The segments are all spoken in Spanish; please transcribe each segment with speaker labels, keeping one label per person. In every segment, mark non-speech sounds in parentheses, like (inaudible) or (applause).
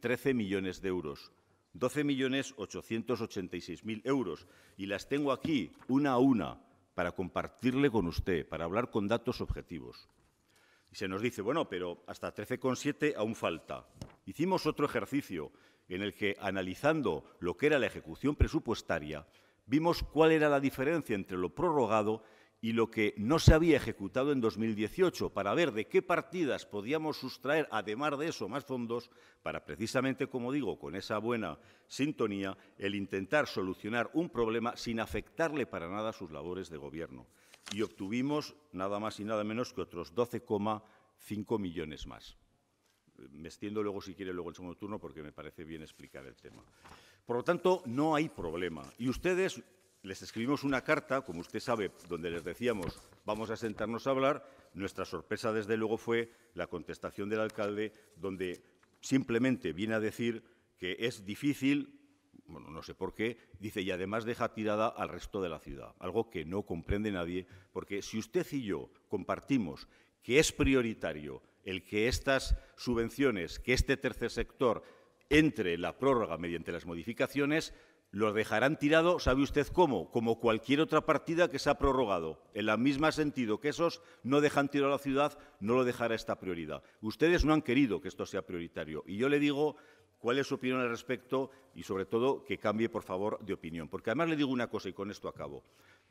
Speaker 1: 13 millones de euros, millones 12.886.000 euros. Y las tengo aquí, una a una, para compartirle con usted, para hablar con datos objetivos. Y se nos dice, bueno, pero hasta 13,7 aún falta. Hicimos otro ejercicio en el que, analizando lo que era la ejecución presupuestaria, vimos cuál era la diferencia entre lo prorrogado y lo que no se había ejecutado en 2018 para ver de qué partidas podíamos sustraer, además de eso, más fondos para precisamente, como digo, con esa buena sintonía, el intentar solucionar un problema sin afectarle para nada sus labores de gobierno. Y obtuvimos nada más y nada menos que otros 12,5 millones más. Me extiendo luego, si quiere, luego el segundo turno, porque me parece bien explicar el tema. Por lo tanto, no hay problema. Y ustedes, les escribimos una carta, como usted sabe, donde les decíamos, vamos a sentarnos a hablar. Nuestra sorpresa, desde luego, fue la contestación del alcalde, donde simplemente viene a decir que es difícil, bueno, no sé por qué, dice, y además deja tirada al resto de la ciudad, algo que no comprende nadie, porque si usted y yo compartimos que es prioritario el que estas subvenciones, que este tercer sector entre en la prórroga mediante las modificaciones, los dejarán tirado, ¿sabe usted cómo? Como cualquier otra partida que se ha prorrogado. En el mismo sentido que esos no dejan tirado a la ciudad, no lo dejará esta prioridad. Ustedes no han querido que esto sea prioritario. Y yo le digo cuál es su opinión al respecto y, sobre todo, que cambie, por favor, de opinión. Porque además le digo una cosa y con esto acabo.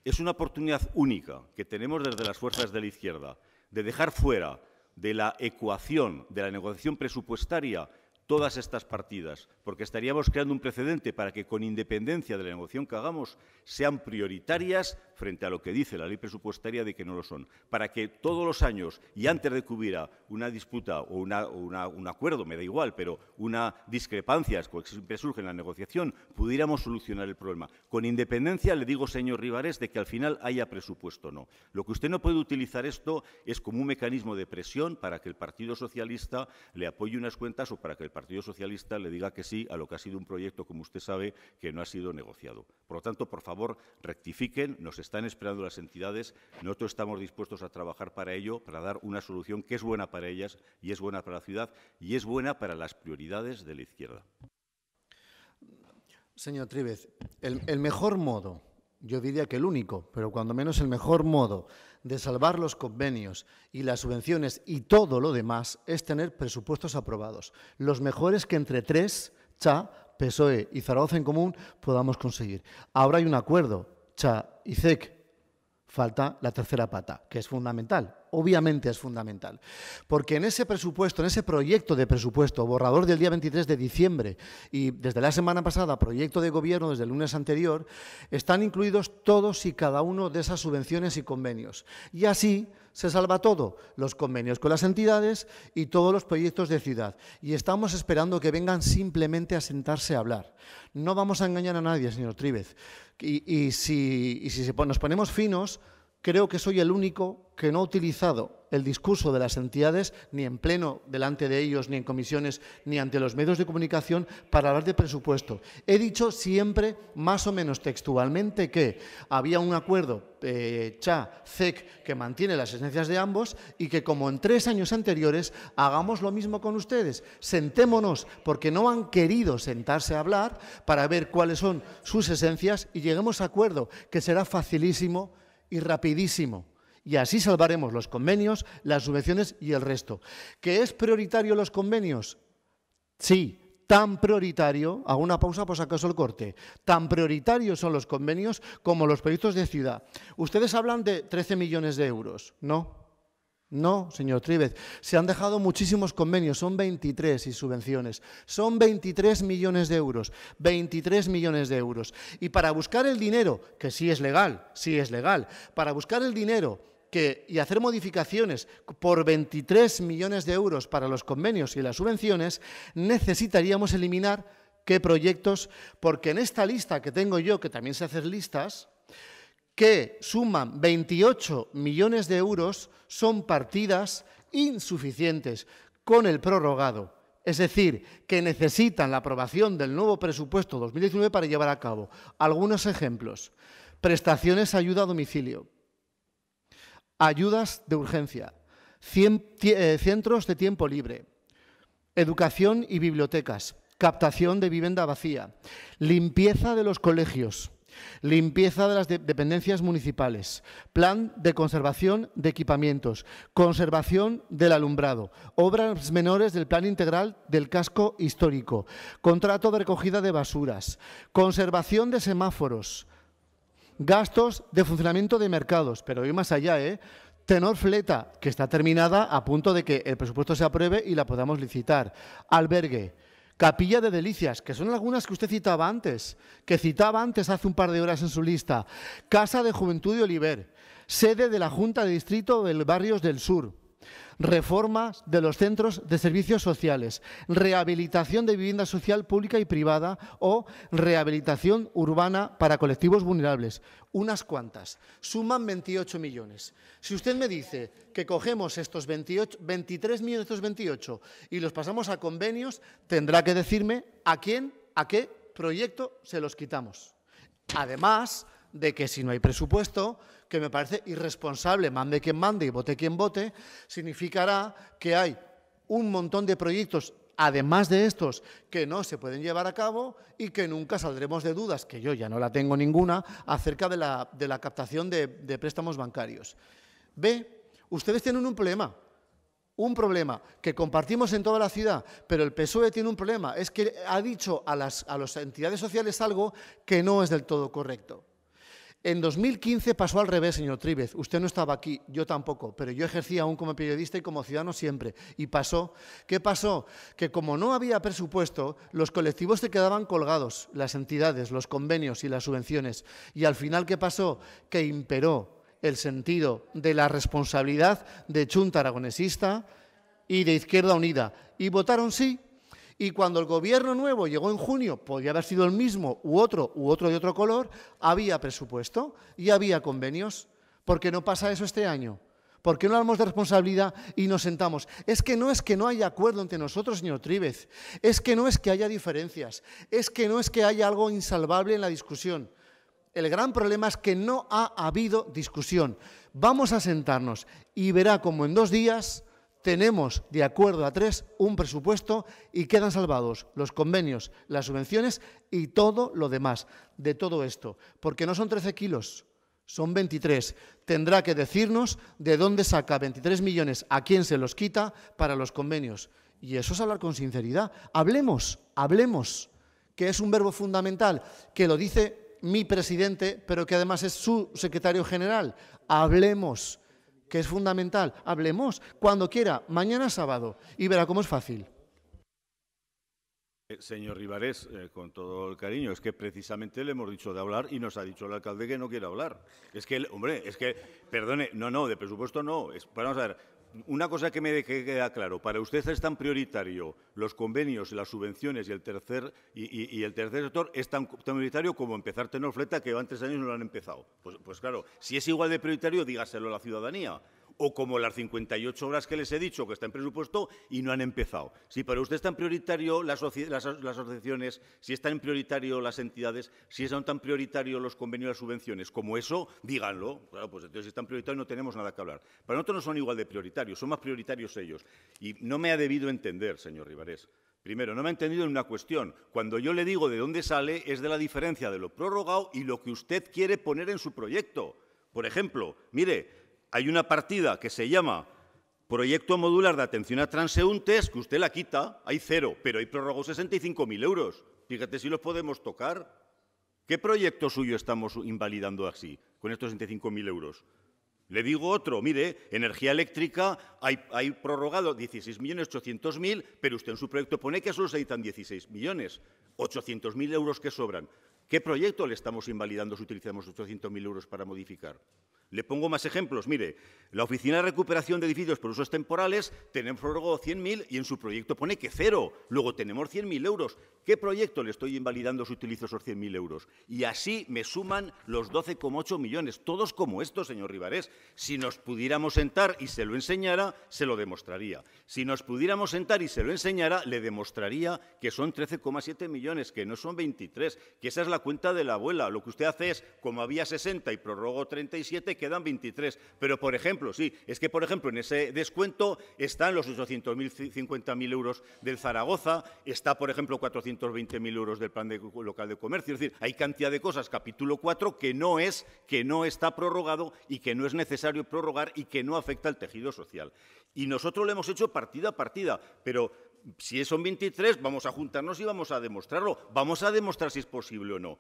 Speaker 1: Es una oportunidad única que tenemos desde las fuerzas de la izquierda de dejar fuera de la ecuación de la negociación presupuestaria todas estas partidas, porque estaríamos creando un precedente para que, con independencia de la negociación que hagamos, sean prioritarias frente a lo que dice la ley presupuestaria de que no lo son, para que todos los años y antes de que hubiera una disputa o, un acuerdo, me da igual, pero una discrepancia que siempre surge en la negociación, pudiéramos solucionar el problema. Con independencia, le digo, señor Rivares, de que al final haya presupuesto o no. Lo que usted no puede utilizar esto es como un mecanismo de presión para que el Partido Socialista le apoye unas cuentas o para que el Partido Socialista le diga que sí a lo que ha sido un proyecto, como usted sabe, que no ha sido negociado. Por lo tanto, por favor, rectifiquen, nos están esperando las entidades. Nosotros estamos dispuestos a trabajar para ello, para dar una solución que es buena para ellas y es buena para la ciudad y es buena para las prioridades de la izquierda.
Speaker 2: Señor Trívez, el, el mejor modo, yo diría que el único, pero cuando menos el mejor modo de salvar los convenios y las subvenciones y todo lo demás es tener presupuestos aprobados, los mejores que entre tres, CHA, PSOE y Zaragoza en común podamos conseguir. Ahora hay un acuerdo cha y zec, falta la tercera pata, que es fundamental. Obviamente es fundamental. Porque en ese presupuesto, en ese proyecto de presupuesto, borrador del día 23 de diciembre y desde la semana pasada, proyecto de gobierno desde el lunes anterior, están incluidos todos y cada uno de esas subvenciones y convenios. Y así se salva todo, los convenios con las entidades y todos los proyectos de ciudad. Y estamos esperando que vengan simplemente a sentarse a hablar. No vamos a engañar a nadie, señor Tríbez. y si nos ponemos finos, creo que soy el único que no ha utilizado el discurso de las entidades, ni en pleno delante de ellos, ni en comisiones, ni ante los medios de comunicación, para hablar de presupuesto. He dicho siempre, más o menos textualmente, que había un acuerdo eh, CHA-CEC e que mantiene las esencias de ambos y que, como en tres años anteriores, hagamos lo mismo con ustedes. Sentémonos, porque no han querido sentarse a hablar para ver cuáles son sus esencias y lleguemos a acuerdo, que será facilísimo y rapidísimo. Y así salvaremos los convenios, las subvenciones y el resto. ¿Que es prioritario los convenios? Sí, tan prioritario, hago una pausa por acaso el corte, tan prioritarios son los convenios como los proyectos de ciudad. Ustedes hablan de 13 millones de euros, ¿no? No, señor trívez se han dejado muchísimos convenios, son 23 y subvenciones, son 23 millones de euros, 23 millones de euros. Y para buscar el dinero, que sí es legal, sí es legal, para buscar el dinero que, y hacer modificaciones por 23 millones de euros para los convenios y las subvenciones, necesitaríamos eliminar qué proyectos, porque en esta lista que tengo yo, que también se hacen listas, que suman 28 millones de euros, son partidas insuficientes con el prorrogado. Es decir, que necesitan la aprobación del nuevo presupuesto 2019 para llevar a cabo. Algunos ejemplos. Prestaciones ayuda a domicilio. Ayudas de urgencia. Eh, centros de tiempo libre. Educación y bibliotecas. Captación de vivienda vacía. Limpieza de los colegios limpieza de las dependencias municipales, plan de conservación de equipamientos, conservación del alumbrado, obras menores del plan integral del casco histórico, contrato de recogida de basuras, conservación de semáforos, gastos de funcionamiento de mercados, pero hoy más allá, ¿eh? Tenor Fleta, que está terminada a punto de que el presupuesto se apruebe y la podamos licitar. Albergue, Capilla de Delicias, que son algunas que usted citaba antes, que citaba antes hace un par de horas en su lista. Casa de Juventud de Oliver, sede de la Junta de Distrito del Barrios del Sur, Reformas de los centros de servicios sociales, rehabilitación de vivienda social pública y privada o rehabilitación urbana para colectivos vulnerables. Unas cuantas. Suman 28 millones. Si usted me dice que cogemos estos 28, 23 millones, estos 28, y los pasamos a convenios, tendrá que decirme a quién, a qué proyecto se los quitamos. Además, de que si no hay presupuesto, que me parece irresponsable, mande quien mande y vote quien vote, significará que hay un montón de proyectos, además de estos, que no se pueden llevar a cabo y que nunca saldremos de dudas, que yo ya no la tengo ninguna, acerca de la, captación de, préstamos bancarios. B, ustedes tienen un problema, un problema que compartimos en toda la ciudad, pero el PSOE tiene un problema, es que ha dicho a las, a las entidades sociales algo que no es del todo correcto. En 2015 pasó al revés, señor Tríbez. Usted no estaba aquí, yo tampoco, pero yo ejercía aún como periodista y como ciudadano siempre. Y pasó, ¿qué pasó? Que como no había presupuesto, los colectivos se quedaban colgados, las entidades, los convenios y las subvenciones. Y al final, ¿qué pasó? Que imperó el sentido de la responsabilidad de Chunta Aragonesista y de Izquierda Unida. Y votaron sí y cuando el gobierno nuevo llegó en junio, podía haber sido el mismo u otro, u otro de otro color, había presupuesto y había convenios. ¿Por qué no pasa eso este año? ¿Por qué no hablamos de responsabilidad y nos sentamos? Es que no es que no haya acuerdo entre nosotros, señor Tríbez. Es que no es que haya diferencias. Es que no es que haya algo insalvable en la discusión. El gran problema es que no ha habido discusión. Vamos a sentarnos y verá como en dos días tenemos, de acuerdo a tres, un presupuesto y quedan salvados los convenios, las subvenciones y todo lo demás de todo esto. Porque no son 13 kilos, son 23. Tendrá que decirnos de dónde saca 23 millones, a quién se los quita para los convenios. Y eso es hablar con sinceridad. Hablemos, hablemos, que es un verbo fundamental, que lo dice mi presidente, pero que además es su secretario general. Hablemos que es fundamental. Hablemos cuando quiera, mañana sábado, y verá cómo es fácil.
Speaker 1: Eh, señor Rivares, eh, con todo el cariño, es que precisamente le hemos dicho de hablar y nos ha dicho el alcalde que no quiere hablar. Es que, hombre, es que, perdone, no, no, de presupuesto no. vamos a ver, una cosa que me queda claro, para usted es tan prioritario los convenios, las subvenciones y el tercer, y, el tercer sector es tan, prioritario como empezar tener Fleta, que antes años no lo han empezado. Pues, pues claro, si es igual de prioritario, dígaselo a la ciudadanía o como las 58 horas que les he dicho que está en presupuesto y no han empezado. Si para usted están prioritario las, las asociaciones, si están en prioritario las entidades, si son tan prioritario los convenios de subvenciones como eso, díganlo. Claro, pues entonces si están prioritarios no tenemos nada que hablar. Para nosotros no son igual de prioritarios, son más prioritarios ellos. Y no me ha debido entender, señor Rivares, Primero, no me ha entendido en una cuestión. Cuando yo le digo de dónde sale, es de la diferencia de lo prorrogado y lo que usted quiere poner en su proyecto. Por ejemplo, mire, hay una partida que se llama Proyecto Modular de Atención a Transeúntes, que usted la quita, hay cero, pero hay prorrogó 65.000 euros. Fíjate si los podemos tocar. ¿Qué proyecto suyo estamos invalidando así, con estos 65.000 euros? Le digo otro, mire, energía eléctrica hay, hay prorrogado 16.800.000, pero usted en su proyecto pone que solo se editan 16 millones, mil euros que sobran. ¿Qué proyecto le estamos invalidando si utilizamos 800.000 euros para modificar? Le pongo más ejemplos. Mire, la Oficina de Recuperación de Edificios por Usos Temporales tenemos prorrogado 100.000 y en su proyecto pone que cero. Luego tenemos 100.000 euros. ¿Qué proyecto le estoy invalidando si utilizo esos 100.000 euros? Y así me suman los 12,8 millones. Todos como estos, señor Rivarés. Si nos pudiéramos sentar y se lo enseñara, se lo demostraría. Si nos pudiéramos sentar y se lo enseñara, le demostraría que son 13,7 millones, que no son 23, que esa es la cuenta de la abuela. Lo que usted hace es, como había 60 y prorrogo 37, quedan 23. Pero, por ejemplo, sí, es que, por ejemplo, en ese descuento están los 800.000, 50.000 euros del Zaragoza, está, por ejemplo, 420.000 euros del plan de, local de comercio. Es decir, hay cantidad de cosas, capítulo 4, que no es, que no está prorrogado y que no es necesario prorrogar y que no afecta al tejido social. Y nosotros lo hemos hecho partida a partida, pero si son 23, vamos a juntarnos y vamos a demostrarlo. Vamos a demostrar si es posible o no.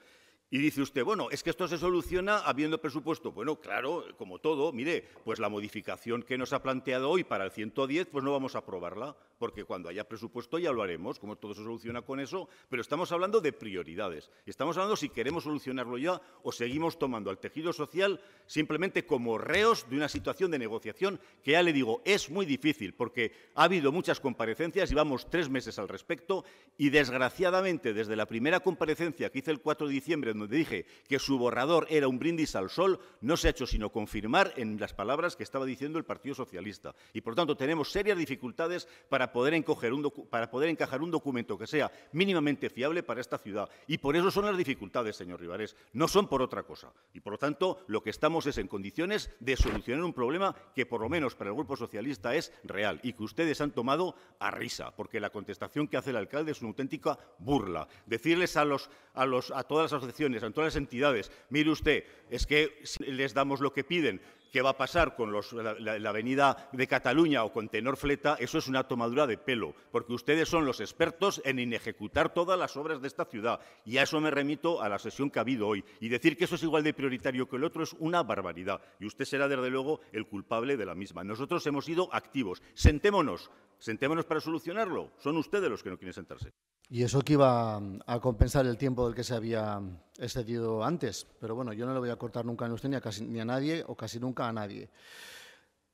Speaker 1: Y dice usted, bueno, es que esto se soluciona habiendo presupuesto. Bueno, claro, como todo, mire, pues la modificación que nos ha planteado hoy para el 110, pues no vamos a aprobarla porque cuando haya presupuesto ya lo haremos, como todo se soluciona con eso, pero estamos hablando de prioridades. Estamos hablando si queremos solucionarlo ya o seguimos tomando al tejido social simplemente como reos de una situación de negociación que ya le digo, es muy difícil, porque ha habido muchas comparecencias, llevamos tres meses al respecto, y desgraciadamente desde la primera comparecencia que hice el 4 de diciembre, donde dije que su borrador era un brindis al sol, no se ha hecho sino confirmar en las palabras que estaba diciendo el Partido Socialista. Y por tanto tenemos serias dificultades para poder, encoger un para poder encajar un documento que sea mínimamente fiable para esta ciudad. Y por eso son las dificultades, señor Rivares, no son por otra cosa. Y por lo tanto, lo que estamos es en condiciones de solucionar un problema que, por lo menos para el Grupo Socialista, es real y que ustedes han tomado a risa, porque la contestación que hace el alcalde es una auténtica burla. Decirles a, los, a, los, a todas las asociaciones, a todas las entidades, mire usted, es que les damos lo que piden, qué va a pasar con la, avenida de Cataluña o con Tenor Fleta, eso es una tomadura de pelo, porque ustedes son los expertos en inejecutar todas las obras de esta ciudad. Y a eso me remito a la sesión que ha habido hoy. Y decir que eso es igual de prioritario que el otro es una barbaridad. Y usted será, desde luego, el culpable de la misma. Nosotros hemos sido activos. Sentémonos, sentémonos para solucionarlo. Son ustedes los que no quieren sentarse.
Speaker 2: Y eso que iba a compensar el tiempo del que se había he cedido antes, pero bueno, yo no le voy a cortar nunca a usted ni a, casi, ni a nadie o casi nunca a nadie.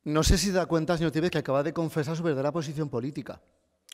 Speaker 2: No sé si da cuenta, señor Tibet, que acaba de confesar su verdadera posición política.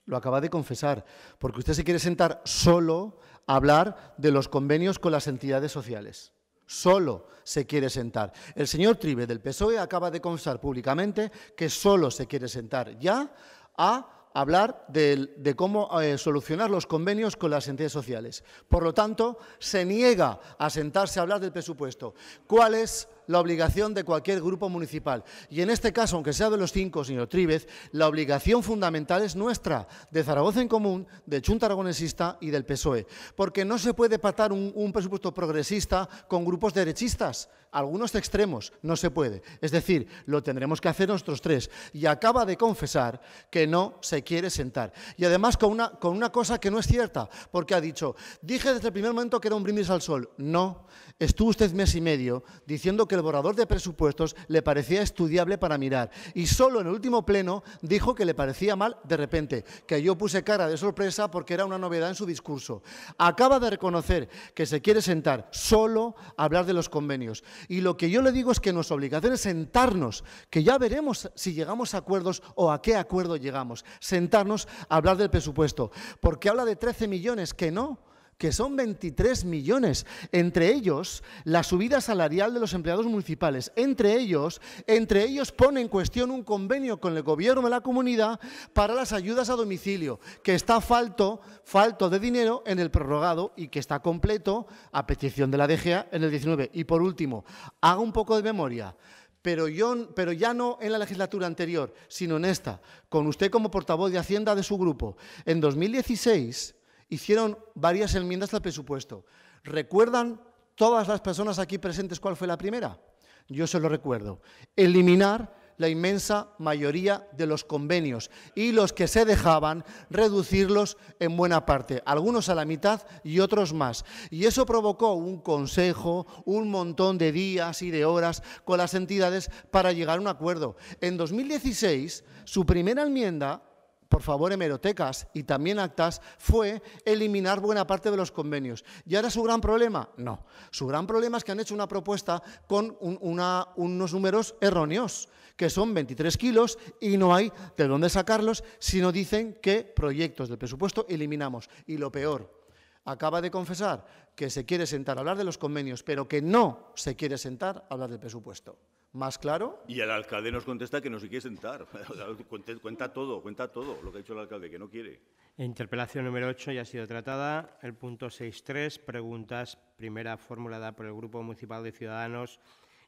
Speaker 2: Lo acaba de confesar, porque usted se quiere sentar solo a hablar de los convenios con las entidades sociales. Solo se quiere sentar. El señor Tribe del PSOE acaba de confesar públicamente que solo se quiere sentar ya a hablar de, cómo eh, solucionar los convenios con las entidades sociales. Por lo tanto, se niega a sentarse a hablar del presupuesto. ¿Cuál es la obligación de cualquier grupo municipal. Y en este caso, aunque sea de los cinco, señor Tríbez, la obligación fundamental es nuestra, de Zaragoza en Común, de Chunta Aragonesista y del PSOE. Porque no se puede patar un, un presupuesto progresista con grupos derechistas, algunos extremos, no se puede. Es decir, lo tendremos que hacer nosotros tres. Y acaba de confesar que no se quiere sentar. Y además con una, con una cosa que no es cierta, porque ha dicho, dije desde el primer momento que era un brindis al sol. No, estuvo usted mes y medio diciendo que el borrador de presupuestos le parecía estudiable para mirar y solo en el último pleno dijo que le parecía mal de repente, que yo puse cara de sorpresa porque era una novedad en su discurso. Acaba de reconocer que se quiere sentar solo a hablar de los convenios y lo que yo le digo es que nuestra obligación es sentarnos, que ya veremos si llegamos a acuerdos o a qué acuerdo llegamos, sentarnos a hablar del presupuesto, porque habla de 13 millones que no que son 23 millones. Entre ellos, la subida salarial de los empleados municipales. Entre ellos, entre ellos pone en cuestión un convenio con el gobierno de la comunidad para las ayudas a domicilio, que está falto, falto de dinero en el prorrogado y que está completo a petición de la DGA en el 19. Y por último, hago un poco de memoria. Pero, yo, pero, ya no en la legislatura anterior, sino en esta, con usted como portavoz de Hacienda de su grupo. En 2016 hicieron varias enmiendas al presupuesto. ¿Recuerdan todas las personas aquí presentes cuál fue la primera? Yo se lo recuerdo. Eliminar la inmensa mayoría de los convenios y los que se dejaban reducirlos en buena parte, algunos a la mitad y otros más. Y eso provocó un consejo, un montón de días y de horas con las entidades para llegar a un acuerdo. En 2016, su primera enmienda por favor, hemerotecas y también actas, fue eliminar buena parte de los convenios. ¿Y ahora su gran problema? No. Su gran problema es que han hecho una propuesta con unos números erróneos, que son 23 kilos y no hay de dónde sacarlos, no dicen que proyectos del presupuesto eliminamos. Y lo peor, acaba de confesar que se quiere sentar a hablar de los convenios, pero que no se quiere sentar a hablar del presupuesto. ¿Más claro?
Speaker 1: Y el alcalde nos contesta que no se quiere sentar. (laughs) cuenta todo, cuenta todo lo que ha dicho el alcalde, que no quiere.
Speaker 3: Interpelación número 8 ya ha sido tratada. El punto 6.3, preguntas, primera formulada por el Grupo Municipal de Ciudadanos.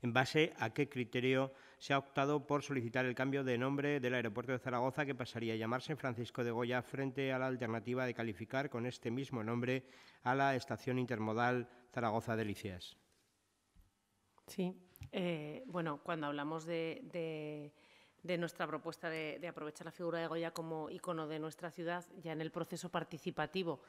Speaker 3: ¿En base a qué criterio se ha optado por solicitar el cambio de nombre del aeropuerto de Zaragoza, que pasaría a llamarse Francisco de Goya, frente a la alternativa de calificar con este mismo nombre a la estación intermodal Zaragoza-Delicias?
Speaker 4: Sí, eh, bueno, cuando hablamos de, nuestra propuesta de, aprovechar la figura de Goya como icono de nuestra ciudad, ya en el proceso participativo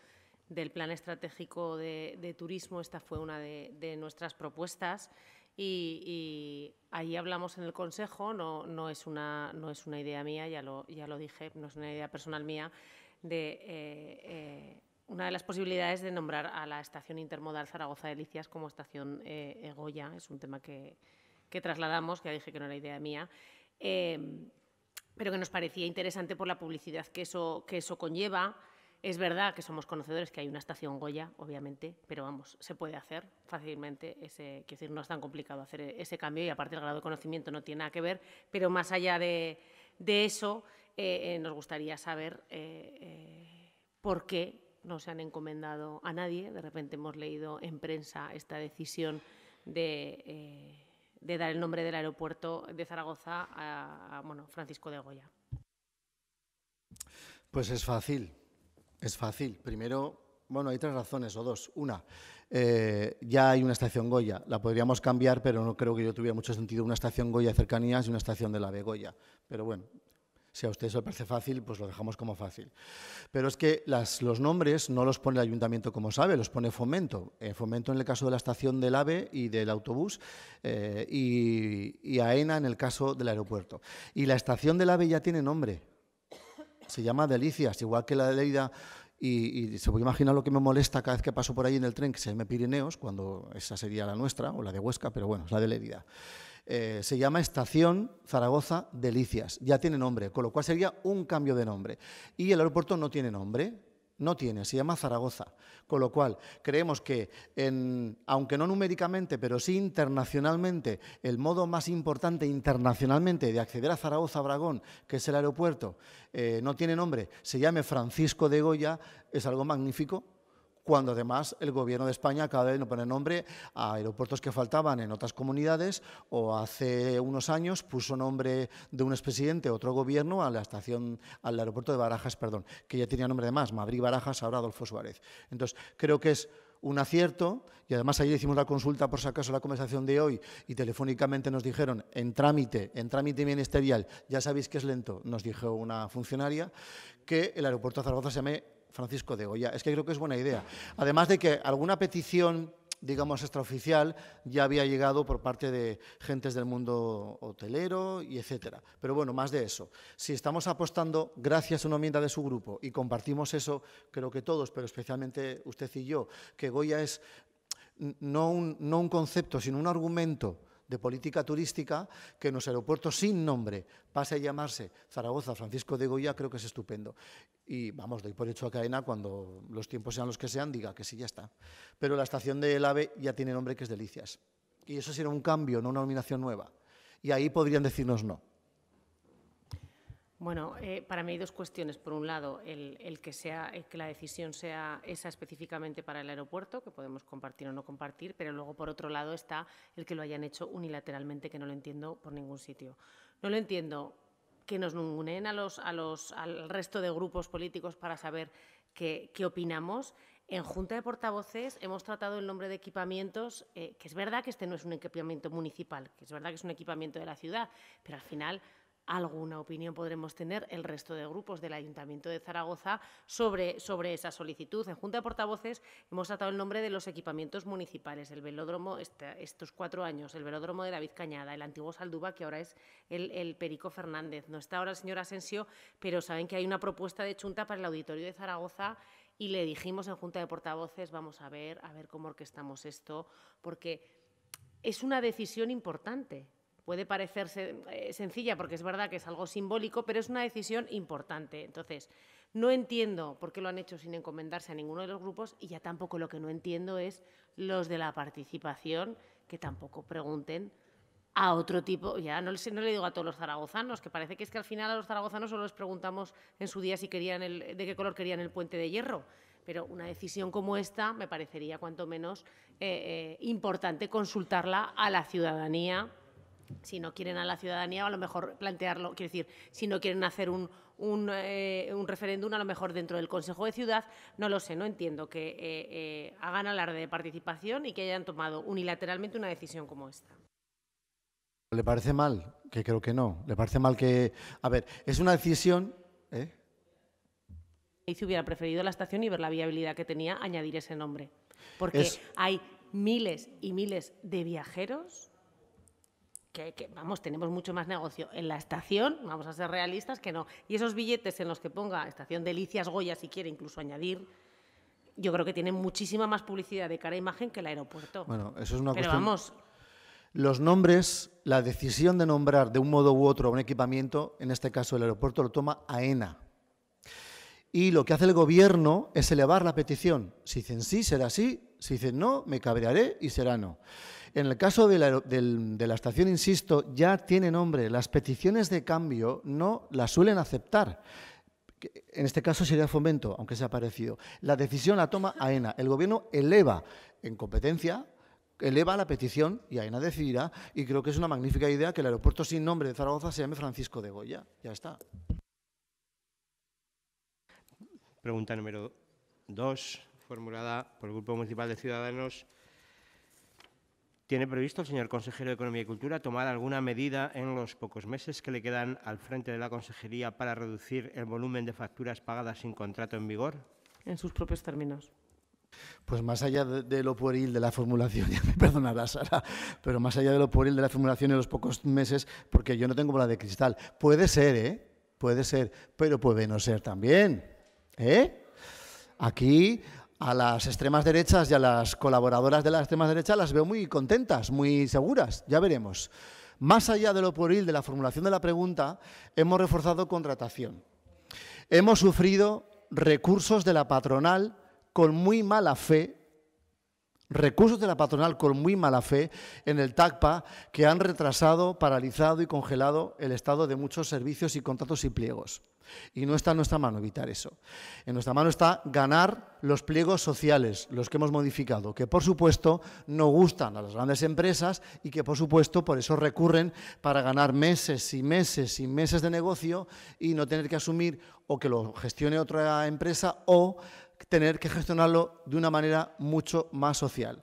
Speaker 4: del Plan Estratégico de, Turismo, esta fue una de, nuestras propuestas y, ahí hablamos en el Consejo, no, no, es, una, no es una idea mía, ya lo, ya lo dije, no es una idea personal mía, de... Eh, eh, una de las posibilidades de nombrar a la estación intermodal Zaragoza Delicias como estación eh, Goya es un tema que, trasladamos, que ya dije que no era idea mía, em, pero que nos parecía interesante por la publicidad que eso, conlleva. Es verdad que somos conocedores que hay una estación Goya, obviamente, pero vamos, se puede hacer fácilmente. Ese, quiero decir, no es tan complicado hacer ese cambio y aparte el grado de conocimiento no tiene nada que ver, pero más allá de, eso, eh, eh, nos gustaría saber por qué no se han encomendado a nadie. De repente hemos leído en prensa esta decisión de, eh, dar el nombre del aeropuerto de Zaragoza a, bueno, Francisco de Goya.
Speaker 2: Pues es fácil, es fácil. Primero, bueno, hay tres razones o dos. Una, eh, ya hay una estación Goya. La podríamos cambiar, pero no creo que yo tuviera mucho sentido una estación Goya cercanías y una estación de la Begoya. Pero bueno, si a usted eso le parece fácil, pues lo dejamos como fácil. Pero es que los nombres no los pone el ayuntamiento, como sabe, los pone Fomento. Eh, fomento en el caso de la estación del AVE y del autobús, eh, y, AENA en el caso del aeropuerto. Y la estación del AVE ya tiene nombre. Se llama Delicias, igual que la de Leida. Y, y se puede imaginar lo que me molesta cada vez que paso por ahí en el tren, que se llame Pirineos, cuando esa sería la nuestra, o la de Huesca, pero bueno, es la de Leida. Eh, se llama Estación Zaragoza Delicias. Ya tiene nombre, con lo cual sería un cambio de nombre. Y el aeropuerto no tiene nombre, no tiene, se llama Zaragoza. Con lo cual, creemos que, aunque no numéricamente, pero sí internacionalmente, el modo más importante internacionalmente de acceder a Zaragoza-Bragón, que es el aeropuerto, eh, no tiene nombre, se llame Francisco de Goya, es algo magnífico cuando además el gobierno de España acaba de poner nombre a aeropuertos que faltaban en otras comunidades o hace unos años puso nombre de un expresidente, otro gobierno, a la estación, al aeropuerto de Barajas, perdón, que ya tenía nombre de más, Madrid-Barajas, ahora Adolfo Suárez. Entonces, creo que es un acierto y además ayer hicimos la consulta por si acaso la conversación de hoy y telefónicamente nos dijeron en trámite, en trámite ministerial, ya sabéis que es lento, nos dijo una funcionaria, que el aeropuerto de Zaragoza se llame Francisco de Goya. Es que creo que es buena idea. Además de que alguna petición digamos, extraoficial, ya había llegado por parte de gentes del mundo hotelero y etcétera. Pero bueno, más de eso. Si estamos apostando gracias a una enmienda de su grupo y compartimos eso, creo que todos, pero especialmente usted y yo, que Goya es no un, no un concepto, sino un argumento de política turística que en los aeropuertos sin nombre pase a llamarse Zaragoza Francisco de Goya, creo que es estupendo. Y vamos, doy por hecho a Cadena cuando los tiempos sean los que sean, diga que sí, ya está. Pero la estación del AVE ya tiene nombre que es Delicias. Y eso será un cambio, no una nominación nueva. Y ahí podrían decirnos no.
Speaker 4: Bueno, eh, para mí hay dos cuestiones. Por un lado, el, que sea, eh, que la decisión sea esa específicamente para el aeropuerto, que podemos compartir o no compartir, pero luego, por otro lado, está el que lo hayan hecho unilateralmente, que no lo entiendo por ningún sitio. No lo entiendo que nos unen a los, al resto de grupos políticos para saber qué, opinamos. En Junta de Portavoces hemos tratado el nombre de equipamientos, eh, que es verdad que este no es un equipamiento municipal, que es verdad que es un equipamiento de la ciudad, pero al final alguna opinión podremos tener el resto de grupos del Ayuntamiento de Zaragoza sobre, sobre esa solicitud. En Junta de Portavoces hemos tratado el nombre de los equipamientos municipales, el velódromo, estos cuatro años, el velódromo de la Vizcañada, el antiguo Salduba, que ahora es el, Perico Fernández. No está ahora el señor Asensio, pero saben que hay una propuesta de Chunta para el Auditorio de Zaragoza y le dijimos en Junta de Portavoces, vamos a ver, a ver cómo orquestamos esto, porque es una decisión importante puede parecerse eh, sencilla porque es verdad que es algo simbólico, pero es una decisión importante. Entonces, no entiendo por qué lo han hecho sin encomendarse a ninguno de los grupos y ya tampoco lo que no entiendo es los de la participación que tampoco pregunten a otro tipo, ya no, le digo a todos los zaragozanos, que parece que es que al final a los zaragozanos solo les preguntamos en su día si querían de qué color querían el puente de hierro, pero una decisión como esta me parecería cuanto menos eh, eh, importante consultarla a la ciudadanía si no quieren a la ciudadanía, a lo mejor plantearlo, quiero decir, si no quieren hacer un, eh, un, referéndum, a lo mejor dentro del Consejo de Ciudad, no lo sé, no entiendo que eh, eh, hagan alarde de participación y que hayan tomado unilateralmente una decisión como esta.
Speaker 2: ¿Le parece mal? Que creo que no. ¿Le parece mal que.? A ver, es una decisión.
Speaker 4: Y si hubiera preferido la estación y ver la viabilidad que tenía, añadir ese nombre. Porque hay miles y miles de viajeros que, vamos, tenemos mucho más negocio en la estación, vamos a ser realistas, que no. Y esos billetes en los que ponga Estación Delicias Goya, si quiere incluso añadir, yo creo que tienen muchísima más publicidad de cara a imagen que el aeropuerto. Bueno,
Speaker 2: eso es una Pero vamos. Los nombres, la decisión de nombrar de un modo u otro un equipamiento, en este caso el aeropuerto, lo toma AENA. Y lo que hace el gobierno es elevar la petición. Si dicen sí, será sí. Si dicen no, me cabrearé y será no. En el caso de la, estación, insisto, ya tiene nombre. Las peticiones de cambio no las suelen aceptar. En este caso sería fomento, aunque sea parecido. La decisión la toma AENA. El gobierno eleva en competencia, eleva la petición y AENA decidirá. Y creo que es una magnífica idea que el aeropuerto sin nombre de Zaragoza se llame Francisco de Goya. Ya está.
Speaker 3: Pregunta número 2, formulada por el Grupo Municipal de Ciudadanos. ¿Tiene previsto el señor consejero de Economía y Cultura tomar alguna medida en los pocos meses que le quedan al frente de la consejería para reducir el volumen de facturas pagadas sin contrato
Speaker 2: en vigor?
Speaker 4: En sus propios términos.
Speaker 2: Pues más allá de, lo pueril de la formulación, (laughs) ya me perdonará Sara, pero más allá de lo pueril de la formulación en los pocos meses, porque yo no tengo bola de cristal. Puede ser, ¿eh? Puede ser, pero puede no ser también. ¿Eh? Aquí a las extremas derechas y a las colaboradoras de las extremas derechas las veo muy contentas, muy seguras, ya veremos. Más allá de lo pueril de la formulación de la pregunta, hemos reforzado contratación. Hemos sufrido recursos de la patronal con muy mala fe, recursos de la patronal con muy mala fe en el TACPA que han retrasado, paralizado y congelado el estado de muchos servicios y contratos y pliegos. Y no está en nuestra mano evitar eso. En nuestra mano está ganar los pliegos sociales, los que hemos modificado, que por supuesto no gustan a las grandes empresas y que por supuesto por eso recurren para ganar meses y meses y meses de negocio y no tener que asumir o que lo gestione otra empresa o tener que gestionarlo de una manera mucho más social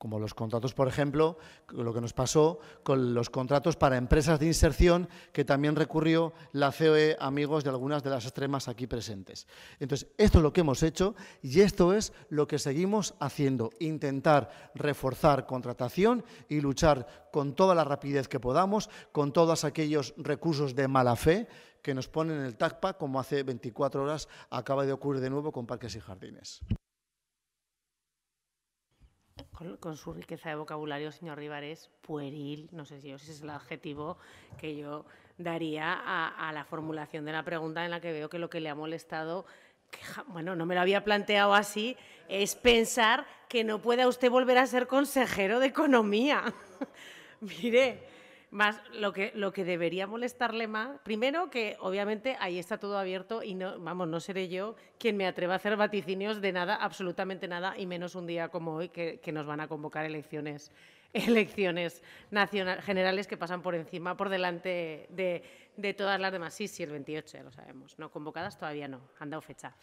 Speaker 2: como los contratos, por ejemplo, lo que nos pasó con los contratos para empresas de inserción, que también recurrió la COE Amigos de algunas de las extremas aquí presentes. Entonces, esto es lo que hemos hecho y esto es lo que seguimos haciendo, intentar reforzar contratación y luchar con toda la rapidez que podamos, con todos aquellos recursos de mala fe que nos ponen en el TACPA, como hace 24 horas acaba de ocurrir de nuevo con Parques y Jardines
Speaker 4: con, su riqueza de vocabulario, señor Rivares, pueril. No sé si ese es el adjetivo que yo daría a, la formulación de la pregunta en la que veo que lo que le ha molestado bueno, no me lo había planteado así, es pensar que no pueda usted volver a ser consejero de Economía. (laughs) Mire, más lo que, lo que debería molestarle más, primero que obviamente ahí está todo abierto y no, vamos, no seré yo quien me atreva a hacer vaticinios de nada, absolutamente nada, y menos un día como hoy que, nos van a convocar elecciones (laughs) elecciones generales que pasan por encima, por delante de, todas las demás. Sí, sí, el 28, lo sabemos. No, convocadas todavía no, han dado fecha.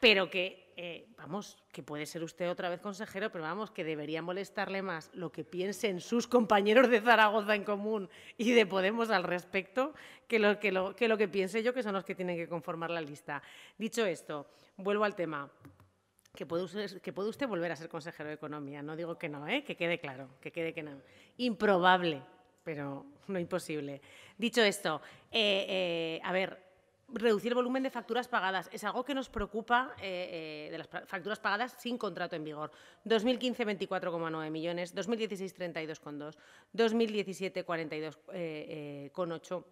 Speaker 4: Pero que eh, vamos, que puede ser usted otra vez consejero, pero vamos, que debería molestarle más lo que piensen sus compañeros de Zaragoza en común y de Podemos al respecto que lo que, que, lo que piense yo, que son los que tienen que conformar la lista. Dicho esto, vuelvo al tema. Que puede, usted, que puede usted volver a ser consejero de Economía, no digo que no, ¿eh? que quede claro, que quede que no. Improbable, pero no imposible. Dicho esto, eh, eh, a ver, reducir el volumen de facturas pagadas. Es algo que nos preocupa eh, eh, de las facturas pagadas sin contrato en vigor. 2015, 24,9 millones. 2016, 32,2. 2017, 42,8.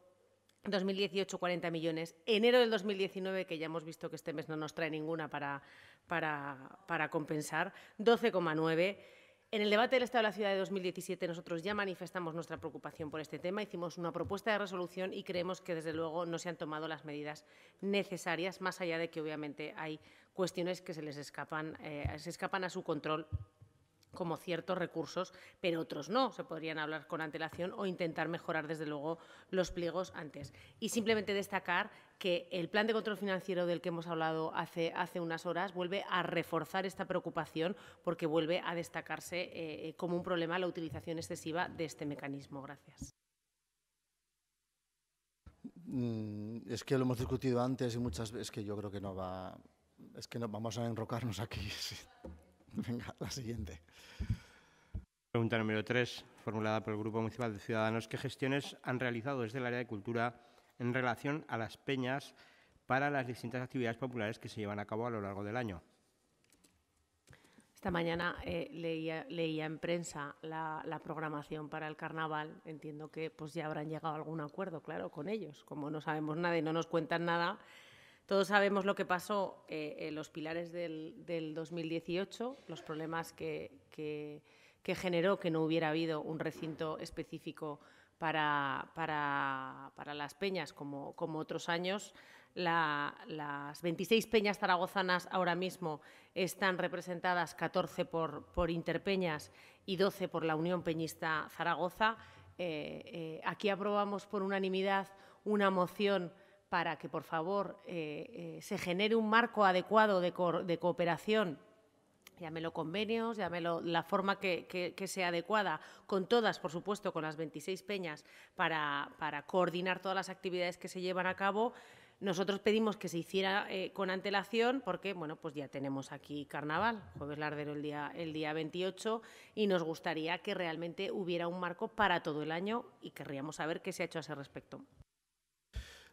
Speaker 4: 2018 40 millones, enero del 2019, que ya hemos visto que este mes no nos trae ninguna para, para, para compensar, 12,9 en el debate del Estado de la Ciudad de 2017 nosotros ya manifestamos nuestra preocupación por este tema, hicimos una propuesta de resolución y creemos que desde luego no se han tomado las medidas necesarias, más allá de que obviamente hay cuestiones que se les escapan, eh, se escapan a su control como ciertos recursos, pero otros no. Se podrían hablar con antelación o intentar mejorar, desde luego, los pliegos antes. Y simplemente destacar que el plan de control financiero del que hemos hablado hace, hace unas horas vuelve a reforzar esta preocupación porque vuelve a destacarse eh, eh, como un problema la utilización excesiva de este mecanismo. Gracias.
Speaker 2: Mm, es que lo hemos discutido antes y muchas veces que yo creo que no va. Es que no vamos a enrocarnos aquí. (laughs) (laughs) Venga, la siguiente.
Speaker 3: Pregunta número tres, formulada por el Grupo Municipal de Ciudadanos. ¿Qué gestiones han realizado desde el área de cultura en relación a las peñas para las distintas actividades populares que se llevan a cabo a lo largo del año?
Speaker 4: Esta mañana eh, leía, en prensa la, la, programación para el carnaval. Entiendo que pues ya habrán llegado a algún acuerdo, claro, con ellos. Como no sabemos nada y no nos cuentan nada, todos sabemos lo que pasó eh, en los pilares del, 2018, los problemas que, generó que no hubiera habido un recinto específico para, las peñas como, otros años. las 26 peñas zaragozanas ahora mismo están representadas 14 por, por Interpeñas y 12 por la Unión Peñista Zaragoza. Eh, eh, aquí aprobamos por unanimidad una moción para que, por favor, eh, eh, se genere un marco adecuado de, cooperación llámelo convenios, llámelo la forma que, sea adecuada, con todas, por supuesto, con las 26 peñas, para, coordinar todas las actividades que se llevan a cabo. Nosotros pedimos que se hiciera eh, con antelación porque, bueno, pues ya tenemos aquí carnaval, jueves lardero el día, el día 28, y nos gustaría que realmente hubiera un marco para todo el año y querríamos saber qué se ha hecho a ese respecto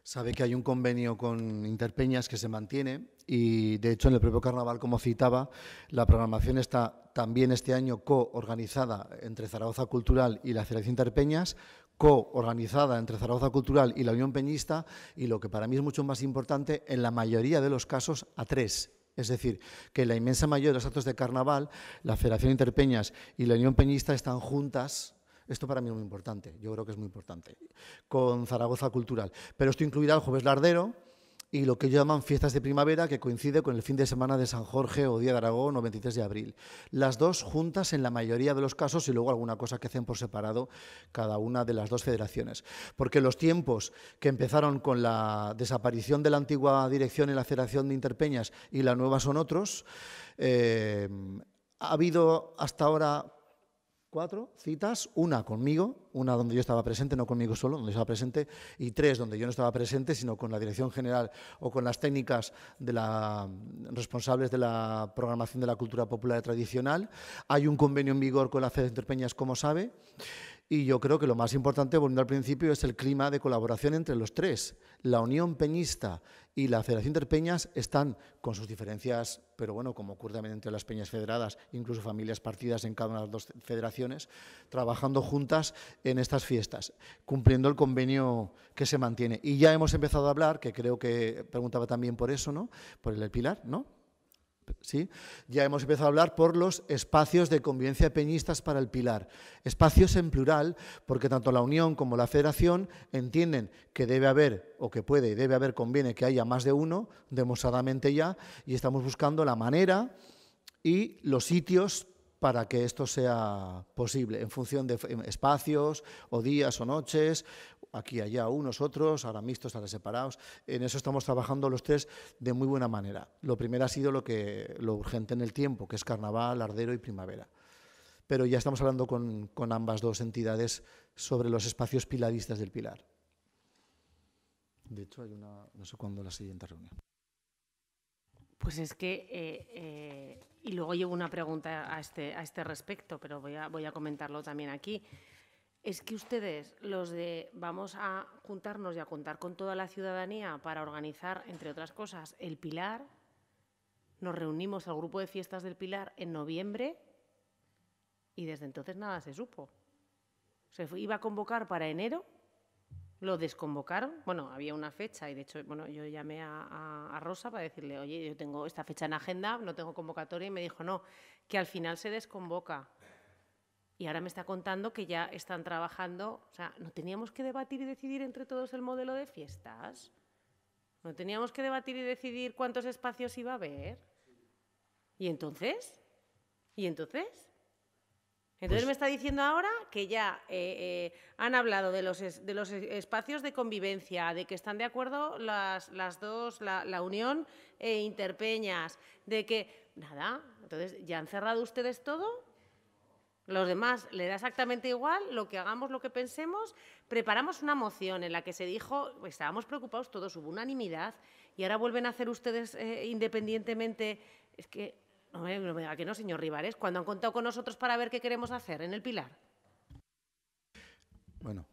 Speaker 2: sabe que hay un convenio con Interpeñas que se mantiene y, de hecho, en el propio carnaval, como citaba, la programación está también este año coorganizada entre Zaragoza Cultural y la Federación Interpeñas, coorganizada entre Zaragoza Cultural y la Unión Peñista y, lo que para mí es mucho más importante, en la mayoría de los casos, a tres. Es decir, que la inmensa mayoría de los actos de carnaval, la Federación Interpeñas y la Unión Peñista están juntas esto para mí es muy importante, yo creo que es muy importante, con Zaragoza Cultural. Pero esto incluirá el jueves lardero y lo que llaman fiestas de primavera, que coincide con el fin de semana de San Jorge o Día de Aragón o 23 de abril. Las dos juntas en la mayoría de los casos y luego alguna cosa que hacen por separado cada una de las dos federaciones. Porque los tiempos que empezaron con la desaparición de la antigua dirección en la Federación de Interpeñas y la nueva son otros, eh, ha habido hasta ahora cuatro citas, una conmigo, una donde yo estaba presente, no conmigo solo, donde yo estaba presente, y tres donde yo no estaba presente, sino con la dirección general o con las técnicas de la, responsables de la programación de la cultura popular tradicional. Hay un convenio en vigor con la FED de Interpeñas, como sabe. Y yo creo que lo más importante, volviendo al principio, es el clima de colaboración entre los tres. La Unión Peñista y la Federación de Peñas están con sus diferencias, pero bueno, como ocurre también entre las peñas federadas, incluso familias partidas en cada una de las dos federaciones, trabajando juntas en estas fiestas, cumpliendo el convenio que se mantiene. Y ya hemos empezado a hablar, que creo que preguntaba también por eso, ¿no? Por el Pilar, ¿no? ¿Sí? Ya hemos empezado a hablar por los espacios de convivencia peñistas para el Pilar. Espacios en plural, porque tanto la Unión como la Federación entienden que debe haber, o que puede y debe haber, conviene que haya más de uno, demostradamente ya, y estamos buscando la manera y los sitios para que esto sea posible, en función de espacios, o días, o noches, aquí, allá, unos, otros, ahora mixtos, ahora separados. En eso estamos trabajando los tres de muy buena manera. Lo primero ha sido lo, que, lo urgente en el tiempo, que es carnaval, ardero y primavera. Pero ya estamos hablando con, con ambas dos entidades sobre los espacios pilaristas del Pilar. De hecho, hay una, no sé cuándo la siguiente reunión.
Speaker 4: Pues es que, eh, eh, y luego llevo una pregunta a este, a este respecto, pero voy a, voy a comentarlo también aquí es que ustedes, los de vamos a juntarnos y a contar con toda la ciudadanía para organizar, entre otras cosas, el Pilar, nos reunimos al grupo de fiestas del Pilar en noviembre y desde entonces nada se supo. Se iba a convocar para enero, lo desconvocaron, bueno, había una fecha y de hecho, bueno, yo llamé a, a Rosa para decirle, oye, yo tengo esta fecha en agenda, no tengo convocatoria y me dijo, no, que al final se desconvoca. Y ahora me está contando que ya están trabajando. O sea, ¿no teníamos que debatir y decidir entre todos el modelo de fiestas? ¿No teníamos que debatir y decidir cuántos espacios iba a haber? ¿Y entonces? ¿Y entonces? Entonces pues me está diciendo ahora que ya eh, eh, han hablado de los, de los espacios de convivencia, de que están de acuerdo las, dos, la, unión e interpeñas, de que nada, entonces ya han cerrado ustedes todo los demás le da exactamente igual lo que hagamos, lo que pensemos. Preparamos una moción en la que se dijo, pues, estábamos preocupados todos, hubo unanimidad y ahora vuelven a hacer ustedes eh, independientemente. Es que, no me, que no, señor Rivares, cuando han contado con nosotros para ver qué queremos hacer en el Pilar. Bueno,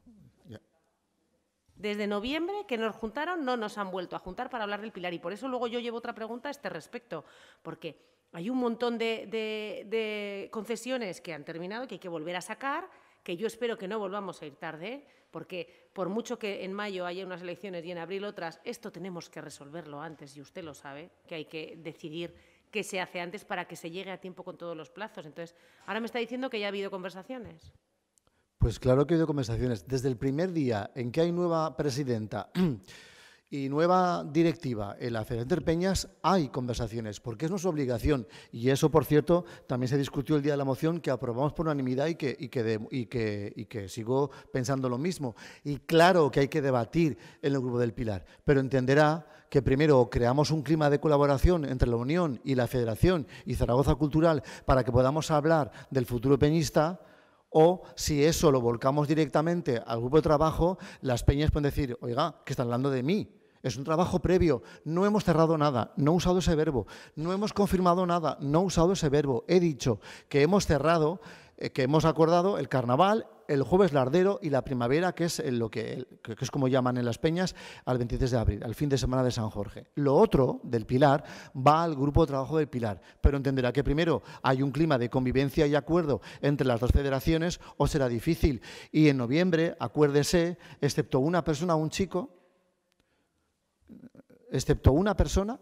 Speaker 4: desde noviembre que nos juntaron, no nos han vuelto a juntar para hablar del pilar. Y por eso luego yo llevo otra pregunta a este respecto, porque hay un montón de, concesiones que han terminado, que hay que volver a sacar, que yo espero que no volvamos a ir tarde, porque por mucho que en mayo haya unas elecciones y en abril otras, esto tenemos que resolverlo antes, y usted lo sabe, que hay que decidir qué se hace antes para que se llegue a tiempo con todos los plazos. Entonces, ahora me está diciendo que ya ha habido conversaciones.
Speaker 2: Pues claro que ha habido conversaciones. Desde el primer día en que hay nueva presidenta (clears throat) y nueva directiva en la Federación de Peñas hay conversaciones, porque es nuestra obligación. Y eso, por cierto, también se discutió el día de la moción que aprobamos por unanimidad y que, y que, y que sigo pensando lo mismo. Y claro que hay que debatir en el Grupo del Pilar, pero entenderá que primero creamos un clima de colaboración entre la Unión y la Federación y Zaragoza Cultural para que podamos hablar del futuro peñista, o si eso lo volcamos directamente al grupo de trabajo, las peñas pueden decir, oiga, que están hablando de mí, es un trabajo previo. No hemos cerrado nada, no he usado ese verbo. No hemos confirmado nada, no he usado ese verbo. He dicho que hemos cerrado, eh, que hemos acordado el carnaval, el jueves lardero y la primavera, que es lo que, que, es como llaman en las peñas, al 23 de abril, al fin de semana de San Jorge. Lo otro del Pilar va al grupo de trabajo del Pilar, pero entenderá que primero hay un clima de convivencia y acuerdo entre las dos federaciones o será difícil. Y en noviembre, acuérdese, excepto una persona, un chico, excepto una persona,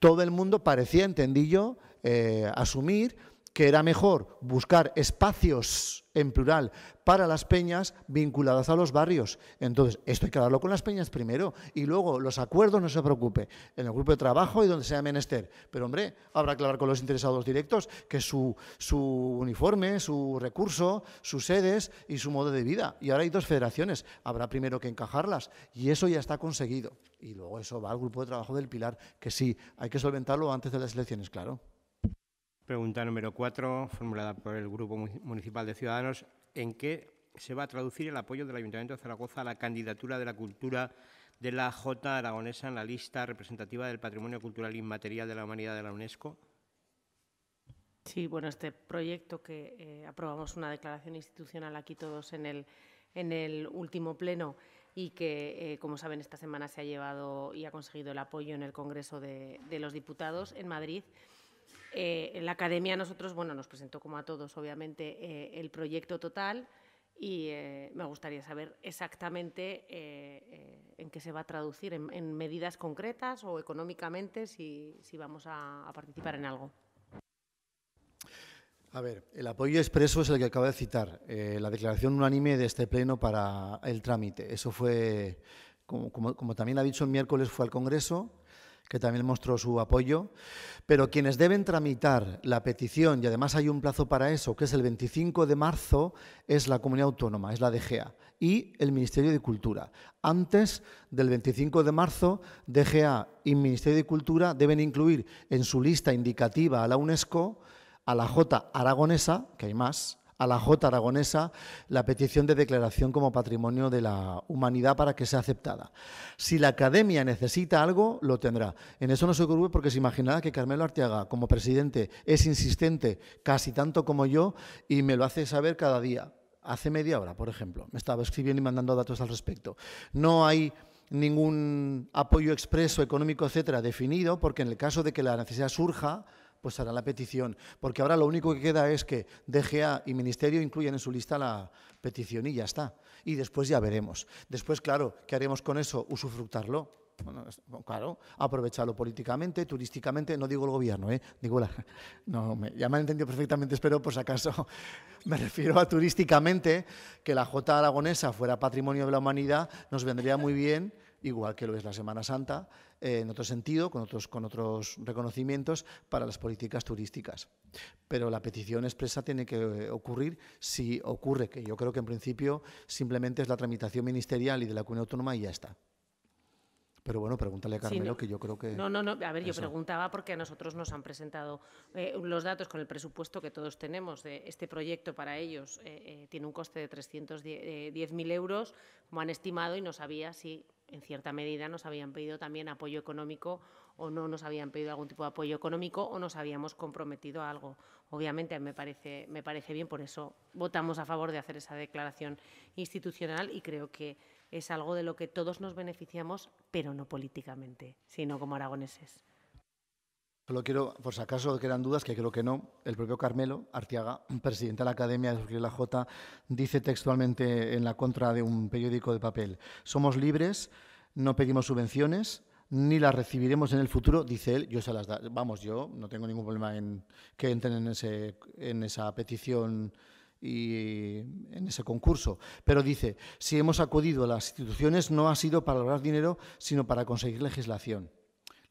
Speaker 2: todo el mundo parecía, entendí yo, eh, asumir que era mejor buscar espacios en plural para las peñas vinculadas a los barrios. Entonces, esto hay que hablarlo con las peñas primero y luego los acuerdos no se preocupe, en el grupo de trabajo y donde sea menester. Pero hombre, habrá que hablar con los interesados directos que su, su uniforme, su recurso, sus sedes y su modo de vida. Y ahora hay dos federaciones, habrá primero que encajarlas y eso ya está conseguido. Y luego eso va al grupo de trabajo del Pilar, que sí, hay que solventarlo antes de las elecciones, claro.
Speaker 3: Pregunta número cuatro, formulada por el Grupo Municipal de Ciudadanos. ¿En qué se va a traducir el apoyo del Ayuntamiento de Zaragoza a la candidatura de la cultura de la J aragonesa en la lista representativa del Patrimonio Cultural Inmaterial de la Humanidad de la UNESCO? Sí, bueno,
Speaker 4: este proyecto que eh, aprobamos una declaración institucional aquí todos en el, en el último pleno y que, eh, como saben, esta semana se ha llevado y ha conseguido el apoyo en el Congreso de los Diputados en Madrid. Eh, la academia nosotros, bueno, nos presentó como a todos, obviamente, eh, el proyecto total y eh, me gustaría saber exactamente en qué se va a traducir, en, medidas concretas o económicamente, si, vamos a, participar en algo.
Speaker 2: A ver, el apoyo expreso es el que acabo de citar, la declaración unánime de este pleno para el trámite. Eso fue, como, como también ha dicho el miércoles, fue al Congreso que también mostró su apoyo, pero quienes deben tramitar la petición, y además hay un plazo para eso, que es el 25 de marzo, es la comunidad autónoma, es la DGA, y el Ministerio de Cultura. Antes del 25 de marzo, DGA y Ministerio de Cultura deben incluir en su lista indicativa a la UNESCO, a la J aragonesa, que hay más, a la J aragonesa la petición de declaración como patrimonio de la humanidad para que sea aceptada. Si la academia necesita algo, lo tendrá. En eso no se ocurre porque se imaginará que Carmelo Arteaga, como presidente, es insistente casi tanto como yo y me lo hace saber cada día. Hace media hora, por ejemplo, me estaba escribiendo y mandando datos al respecto. No hay ningún apoyo expreso económico, etcétera, definido, porque en el caso de que la necesidad surja, pues hará la petición, porque ahora lo único que queda es que DGA y Ministerio incluyan en su lista la petición y ya está. Y después ya veremos. Después, claro, ¿qué haremos con eso? Usufructarlo. Bueno, claro, aprovecharlo políticamente, turísticamente, no digo el gobierno, ¿eh? digo la, (laughs) no, ya me han entendido perfectamente, espero por si acaso, (laughs) me refiero a turísticamente, que la Jota aragonesa fuera patrimonio de la humanidad, nos vendría muy bien igual que lo es la Semana Santa, eh, en otro sentido, con otros, con otros reconocimientos para las políticas turísticas. Pero la petición expresa tiene que eh, ocurrir si ocurre, que yo creo que en principio simplemente es la tramitación ministerial y de la comunidad autónoma y ya está. Pero bueno, pregúntale a Carmelo, que yo creo que... No, no, no. A ver, yo
Speaker 4: preguntaba porque a nosotros nos han presentado eh, los datos con el presupuesto que todos tenemos de este proyecto para ellos. tiene un coste de 310.000 euros, como han estimado, y no sabía si en cierta medida nos habían pedido también apoyo económico o no nos habían pedido algún tipo de apoyo económico o nos habíamos comprometido a algo. Obviamente me parece, me parece bien, por eso votamos a favor de hacer esa declaración institucional y creo que es algo de lo que todos nos beneficiamos, pero no políticamente, sino como aragoneses.
Speaker 2: Solo quiero, por si acaso quedan dudas, que creo que no, el propio Carmelo Artiaga, presidente de la Academia de la J, dice textualmente en la contra de un periódico de papel, somos libres, no pedimos subvenciones, ni las recibiremos en el futuro, dice él, yo se las vamos, yo no tengo ningún problema en que entren en, ese, en esa petición y en ese concurso. Pero dice, si hemos acudido a las instituciones no ha sido para lograr dinero, sino para conseguir legislación.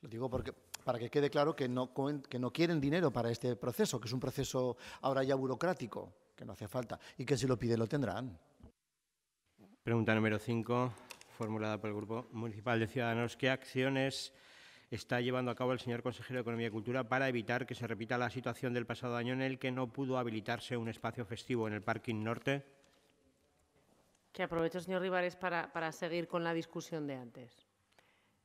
Speaker 2: Lo digo porque para que quede claro que no, quieren dinero para este proceso, que es un proceso ahora ya burocrático, que no hace falta, y que si lo piden lo tendrán.
Speaker 3: Pregunta número 5, formulada por el Grupo Municipal de Ciudadanos. ¿Qué acciones está llevando a cabo el señor consejero de Economía y Cultura para evitar que se repita la situación del pasado año en el que no pudo habilitarse un espacio festivo en el parking norte?
Speaker 4: Que aprovecho, señor Rivares, para, seguir con la discusión de antes.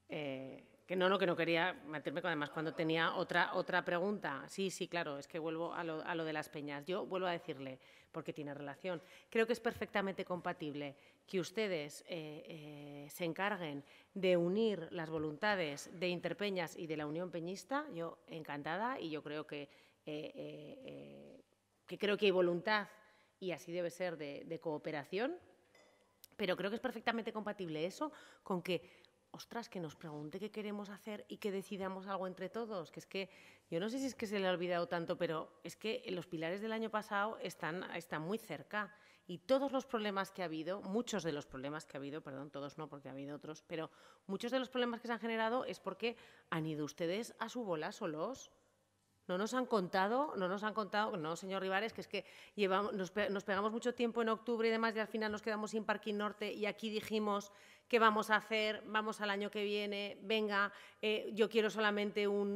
Speaker 4: Eh, que no, no, que no quería meterme con además cuando tenía otra, otra pregunta. Sí, sí, claro, es que vuelvo a lo, de las peñas. Yo vuelvo a decirle, porque tiene relación. Creo que es perfectamente compatible que ustedes eh, eh, se encarguen de unir las voluntades de Interpeñas y de la Unión Peñista. Yo encantada y yo creo que, eh, que creo que hay voluntad y así debe ser de cooperación. Pero creo que es perfectamente compatible eso con que ostras, que nos pregunte qué queremos hacer y que decidamos algo entre todos. Que es que, yo no sé si es que se le ha olvidado tanto, pero es que los pilares del año pasado están, están muy cerca. Y todos los problemas que ha habido, muchos de los problemas que ha habido, perdón, todos no, porque ha habido otros, pero muchos de los problemas que se han generado es porque han ido ustedes a su bola solos. No nos han contado, no nos han contado, no, señor Rivares, que es que llevamos, nos, pegamos mucho tiempo en octubre y demás y al final nos quedamos sin Parking Norte y aquí dijimos qué vamos a hacer, vamos al año que viene, venga, eh, yo quiero solamente un,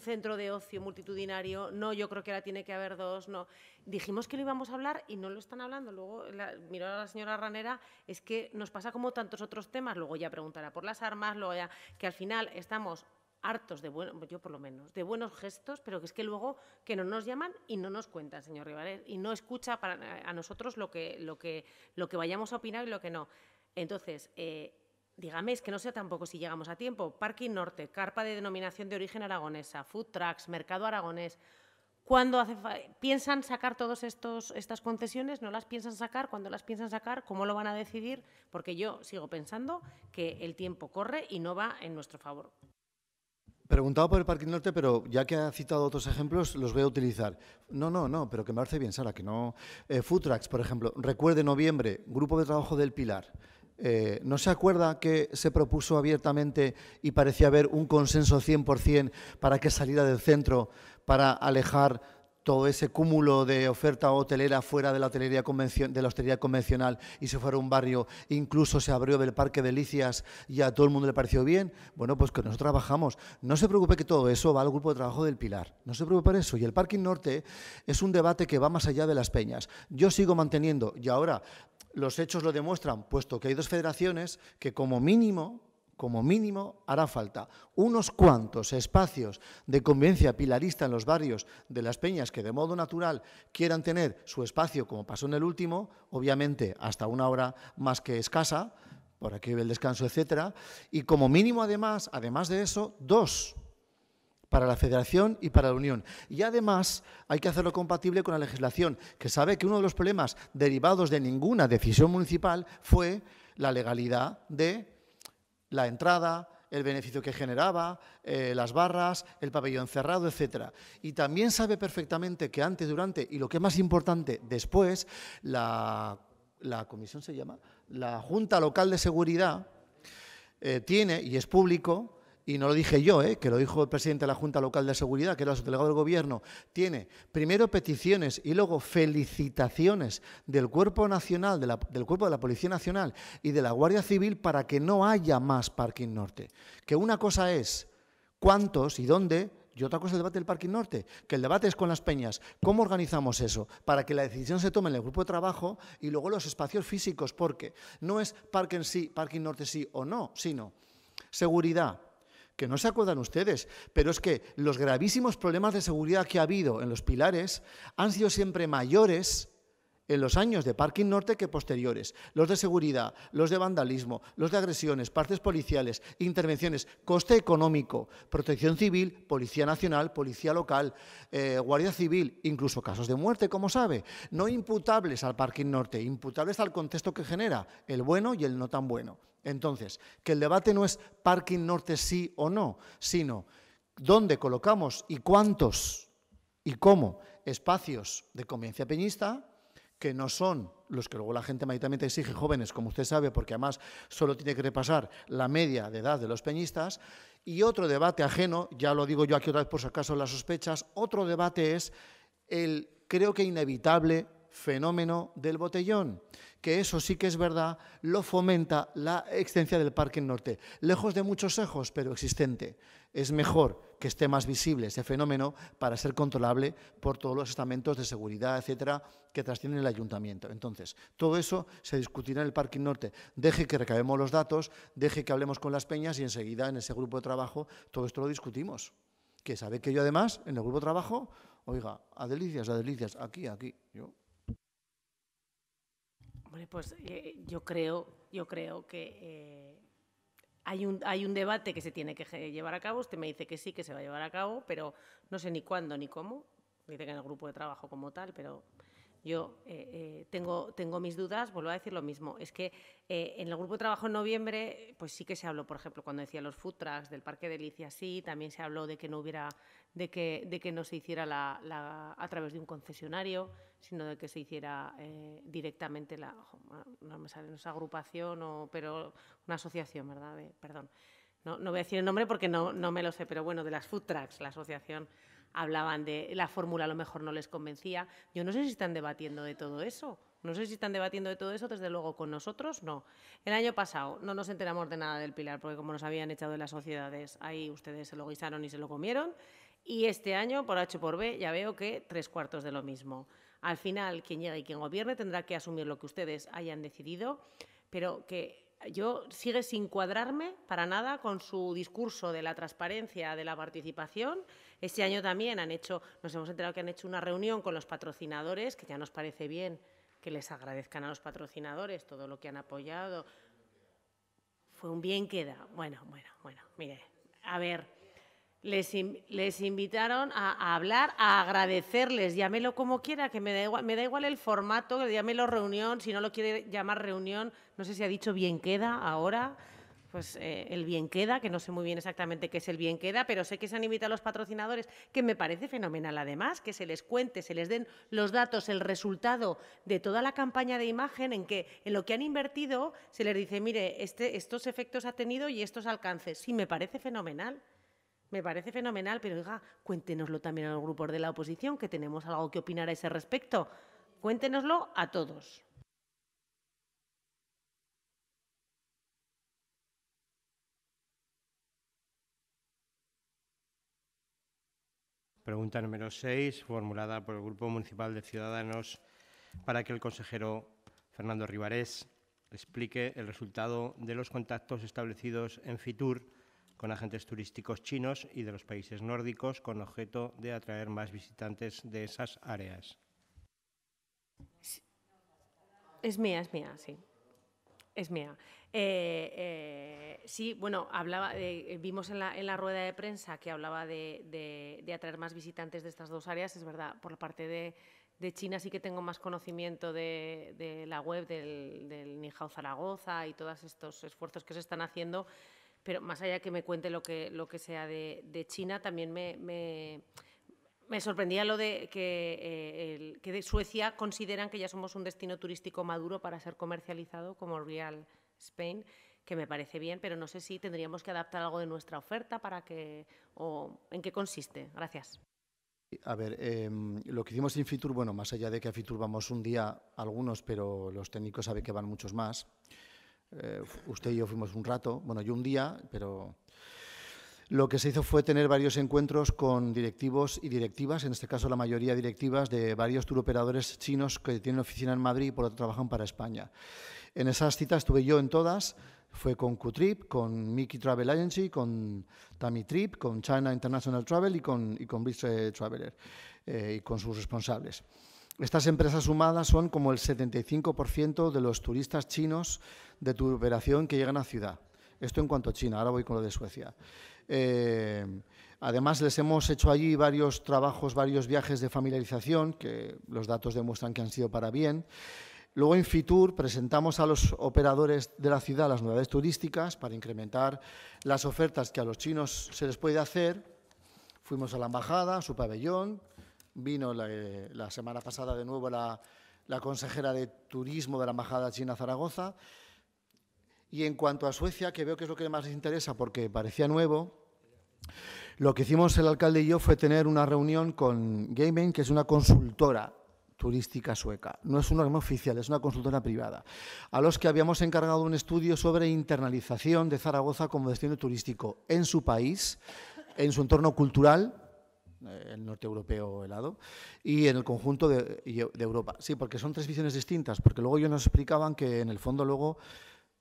Speaker 4: centro de ocio multitudinario, no, yo creo que ahora tiene que haber dos, no. Dijimos que lo íbamos a hablar y no lo están hablando. Luego, miró a la señora Ranera, es que nos pasa como tantos otros temas, luego ya preguntará por las armas, luego ya, que al final estamos hartos de buenos, yo por lo menos, de buenos gestos, pero que es que luego que no nos llaman y no nos cuentan, señor Rivales, y no escucha para, a nosotros lo que, lo, que, lo que vayamos a opinar y lo que no. Entonces, eh, dígame, que no sé tampoco si llegamos a tiempo. Parking Norte, carpa de denominación de origen aragonesa, food trucks, mercado aragonés. ¿Cuándo piensan sacar todas estas concesiones? ¿No las piensan sacar? ¿Cuándo las piensan sacar? ¿Cómo lo van a decidir? Porque yo sigo pensando que el tiempo corre y no va en nuestro favor.
Speaker 2: Preguntaba por el Parque Norte, pero ya que ha citado otros ejemplos, los voy a utilizar. No, no, no, pero que me hace bien, Sara, que no. Eh, por ejemplo, recuerde noviembre, grupo de trabajo del Pilar. Eh, ¿No se acuerda que se propuso abiertamente y parecía haber un consenso 100% para que saliera del centro, para alejar todo ese cúmulo de oferta hotelera fuera de la hotelería de la hostelería convencional y se fuera un barrio, incluso se abrió del Parque Delicias y a todo el mundo le pareció bien, bueno, pues que nosotros trabajamos. No se preocupe que todo eso va al grupo de trabajo del Pilar, no se preocupe por eso. Y el Parking Norte es un debate que va más allá de las peñas. Yo sigo manteniendo, y ahora los hechos lo demuestran, puesto que hay dos federaciones que como mínimo como mínimo hará falta unos cuantos espacios de convivencia pilarista en los barrios de las peñas que de modo natural quieran tener su espacio como pasó en el último, obviamente hasta una hora más que escasa, por aquí el descanso, etcétera, y como mínimo además, además de eso, dos para la Federación y para la Unión. Y además hay que hacerlo compatible con la legislación, que sabe que uno de los problemas derivados de ninguna decisión municipal fue la legalidad de la entrada, el beneficio que generaba, eh, las barras, el pabellón cerrado, etc. Y también sabe perfectamente que antes, durante y lo que es más importante, después, la, comisión se llama, la Junta Local de Seguridad eh, tiene, y es público, y no lo dije yo, ¿eh? que lo dijo el presidente de la Junta Local de Seguridad, que era su delegado del Gobierno, tiene primero peticiones y luego felicitaciones del Cuerpo Nacional, del Cuerpo de la Policía Nacional y de la Guardia Civil para que no haya más parking norte. Que una cosa es cuántos y dónde, y otra cosa es el debate del Parking Norte, que el debate es con las peñas. ¿Cómo organizamos eso? Para que la decisión se tome en el grupo de trabajo y luego los espacios físicos, porque no es parking sí, parking norte sí o no, sino seguridad, que no se acuerdan ustedes, pero es que los gravísimos problemas de seguridad que ha habido en los pilares han sido siempre mayores en los años de Parking Norte que posteriores, los de seguridad, los de vandalismo, los de agresiones, partes policiales, intervenciones, coste económico, protección civil, policía nacional, policía local, eh, guardia civil, incluso casos de muerte, como sabe, no imputables al Parking Norte, imputables al contexto que genera, el bueno y el no tan bueno. Entonces, que el debate no es Parking Norte sí o no, sino dónde colocamos y cuántos y cómo espacios de conveniencia peñista, que no son los que luego la gente mayoritariamente exige jóvenes, como usted sabe, porque además solo tiene que repasar la media de edad de los peñistas. Y otro debate ajeno, ya lo digo yo aquí otra vez por si acaso las sospechas, otro debate es el creo que inevitable fenómeno del botellón que eso sí que es verdad, lo fomenta la existencia del parque norte. Lejos de muchos ejos, pero existente. Es mejor que esté más visible ese fenómeno para ser controlable por todos los estamentos de seguridad, etcétera, que trascienden el ayuntamiento. Entonces, todo eso se discutirá en el Parque Norte. Deje que recabemos los datos, deje que hablemos con las peñas y enseguida en ese grupo de trabajo todo esto lo discutimos. Que sabe que yo además, en el grupo de trabajo, oiga, a delicias, a delicias, aquí, aquí, yo
Speaker 4: pues eh, yo creo, yo creo que eh, hay, un, hay un debate que se tiene que llevar a cabo. Usted me dice que sí, que se va a llevar a cabo, pero no sé ni cuándo ni cómo. Dice que en el grupo de trabajo como tal, pero yo eh, tengo, tengo mis dudas, vuelvo a decir lo mismo. Es que en el grupo de trabajo en noviembre, pues sí que se habló, por ejemplo, cuando decía los food trucks del Parque Delicias, sí, también se habló de que no hubiera, de que, de que no se hiciera la, a través de un concesionario sino de que se hiciera eh, directamente la, no me sale, esa agrupación, o, pero una asociación, ¿verdad? perdón. No, no, voy a decir el nombre porque no, me lo sé, pero bueno, de las food trucks, la asociación hablaban de la fórmula a lo mejor no les convencía. Yo no sé si están debatiendo de todo eso. No sé si están debatiendo de todo eso, desde luego con nosotros no. El año pasado no nos enteramos de nada del Pilar, porque como nos habían echado de las sociedades, ahí ustedes se lo guisaron y se lo comieron. Y este año, por H por B, ya veo que tres cuartos de lo mismo. Al final, quien llegue y quien gobierne tendrá que asumir lo que ustedes hayan decidido, pero que yo sigue sin cuadrarme para nada con su discurso de la transparencia, de la participación. Este año también han hecho, nos hemos enterado que han hecho una reunión con los patrocinadores, que ya nos parece bien que les agradezcan a los patrocinadores todo lo que han apoyado. Fue un bien queda. Bueno, bueno, bueno, mire, a ver, les, invitaron a, hablar, a agradecerles, llámelo como quiera, que me da igual, me da igual el formato, llámelo reunión, si no lo quiere llamar reunión, no sé si ha dicho bien queda ahora, pues eh, el bien queda, que no sé muy bien exactamente qué es el bien queda, pero sé que se han invitado a los patrocinadores, que me parece fenomenal además, que se les cuente, se les den los datos, el resultado de toda la campaña de imagen en que en lo que han invertido se les dice, mire, este, estos efectos ha tenido y estos alcances. Sí, me parece fenomenal. Me parece fenomenal, pero oiga, cuéntenoslo también a los grupos de la oposición, que tenemos algo que opinar a ese respecto. Cuéntenoslo a todos.
Speaker 3: Pregunta número 6, formulada por el Grupo Municipal de Ciudadanos, para que el consejero Fernando Rivares explique el resultado de los contactos establecidos en FITUR con agentes turísticos chinos y de los países nórdicos con objeto de atraer más visitantes de esas áreas.
Speaker 4: Es mía, es mía, sí. Es mía. Eh, eh, sí, bueno, hablaba, eh, vimos en la, en la, rueda de prensa que hablaba de, de, atraer más visitantes de estas dos áreas. Es verdad, por la parte de, China sí que tengo más conocimiento de, la web del, del Zaragoza y todos estos esfuerzos que se están haciendo pero más allá que me cuente lo que, lo que sea de, China, también me, me, me, sorprendía lo de que, eh, el, que de Suecia consideran que ya somos un destino turístico maduro para ser comercializado como Real Spain que me parece bien, pero no sé si tendríamos que adaptar algo de nuestra oferta para que o en qué consiste. Gracias.
Speaker 2: A ver, em, lo que hicimos en Fitur, bueno, más allá de que a Fitur vamos un día algunos, pero los técnicos saben que van muchos más. Eh, usted y yo fuimos un rato, bueno, yo un día, pero lo que se hizo fue tener varios encuentros con directivos y directivas, en este caso la mayoría directivas de varios turoperadores chinos que tienen oficina en Madrid y por lo tanto trabajan para España. En esas citas estuve yo en todas, fue con Qtrip, con Mickey Travel Agency, con Tami Trip, con China International Travel y con, y con eh, Traveler eh, y con sus responsables. Estas empresas sumadas son como el 75% de los turistas chinos de tu operación que llegan a ciudad. Esto en cuanto a China, ahora voy con lo de Suecia. Eh, además, les hemos hecho allí varios trabajos, varios viajes de familiarización, que los datos demuestran que han sido para bien. Luego en Fitur presentamos a los operadores de la ciudad las novedades turísticas para incrementar las ofertas que a los chinos se les puede hacer. Fuimos a la embajada, a su pabellón, Vino eh, la, semana pasada de nuevo la, consejera de Turismo de la Embajada China Zaragoza. Y en cuanto a Suecia, que veo que es lo que más les interesa porque parecía nuevo, lo que hicimos el alcalde y yo fue tener una reunión con Gamen, que es una consultora turística sueca. No es un organismo oficial, es una consultora privada, a los que habíamos encargado un estudio sobre internalización de Zaragoza como destino turístico en su país, en su entorno cultural el norte europeo helado, y en el conjunto de, Europa. Sí, porque son tres visiones distintas, porque luego ellos nos explicaban que en el fondo luego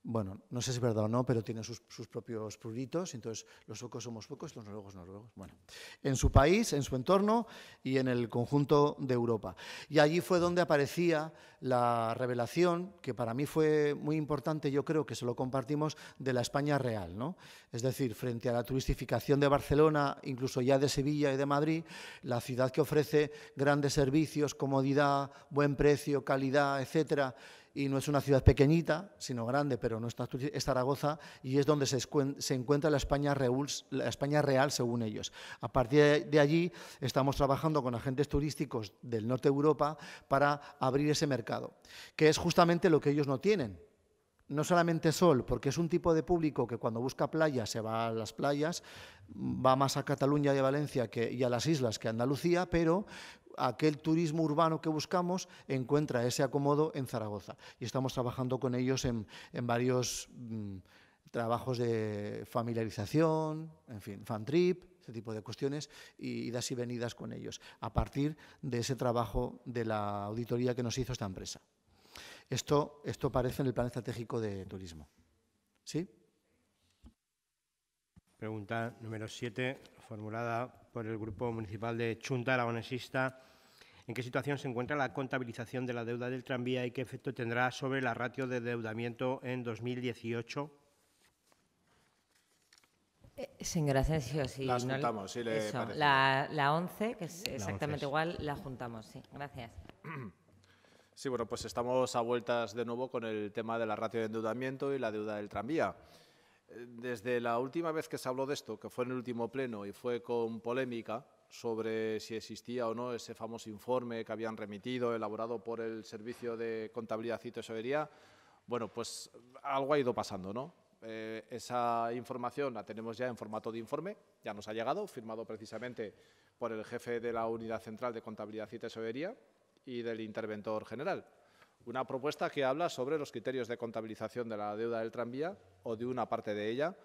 Speaker 2: bueno, no sé si es verdad o no, pero tiene sus, propios pruritos, entonces los suecos somos pocos los noruegos noruegos. Bueno, en su país, en su entorno y en el conjunto de Europa. Y allí fue donde aparecía la revelación, que para mí fue muy importante, yo creo que se lo compartimos, de la España real, ¿no? Es decir, frente a la turistificación de Barcelona, incluso ya de Sevilla y de Madrid, la ciudad que ofrece grandes servicios, comodidad, buen precio, calidad, etcétera, y no es una ciudad pequeñita, sino grande, pero no está es Zaragoza y es donde se, encuentra la España, real, según ellos. A partir de allí estamos trabajando con agentes turísticos del norte de Europa para abrir ese mercado, que es justamente lo que ellos no tienen. No solamente sol, porque es un tipo de público que cuando busca playa se va a las playas, va más a Cataluña y a Valencia que, y a las islas que a Andalucía, pero aquel turismo urbano que buscamos encuentra ese acomodo en Zaragoza. Y estamos trabajando con ellos en, varios mm, trabajos de familiarización, en fin, fan trip, ese tipo de cuestiones, y idas y venidas con ellos, a partir de ese trabajo de la auditoría que nos hizo esta empresa. Esto, esto aparece en el plan estratégico de turismo. ¿Sí?
Speaker 3: Pregunta número 7, formulada por el Grupo Municipal de Chunta ONESISTA. en qué situación se encuentra la contabilización de la deuda del tranvía y qué efecto tendrá sobre la ratio de endeudamiento en 2018.
Speaker 5: Eh, señor Asensio, si la juntamos, sí le la, la, 11, que es exactamente igual, la juntamos, sí. Gracias.
Speaker 6: Sí, bueno, pues estamos a vueltas de nuevo con el tema de la ratio de endeudamiento y la deuda del tranvía desde la última vez que se habló de esto, que fue en el último pleno y fue con polémica sobre si existía o no ese famoso informe que habían remitido, elaborado por el Servicio de Contabilidad y Tesorería, bueno, pues algo ha ido pasando, ¿no? Eh, esa información la tenemos ya en formato de informe, ya nos ha llegado, firmado precisamente por el jefe de la Unidad Central de Contabilidad y Tesorería y del Interventor General. Una propuesta que habla sobre los criterios de contabilización de la deuda del tranvía o de una parte de ella,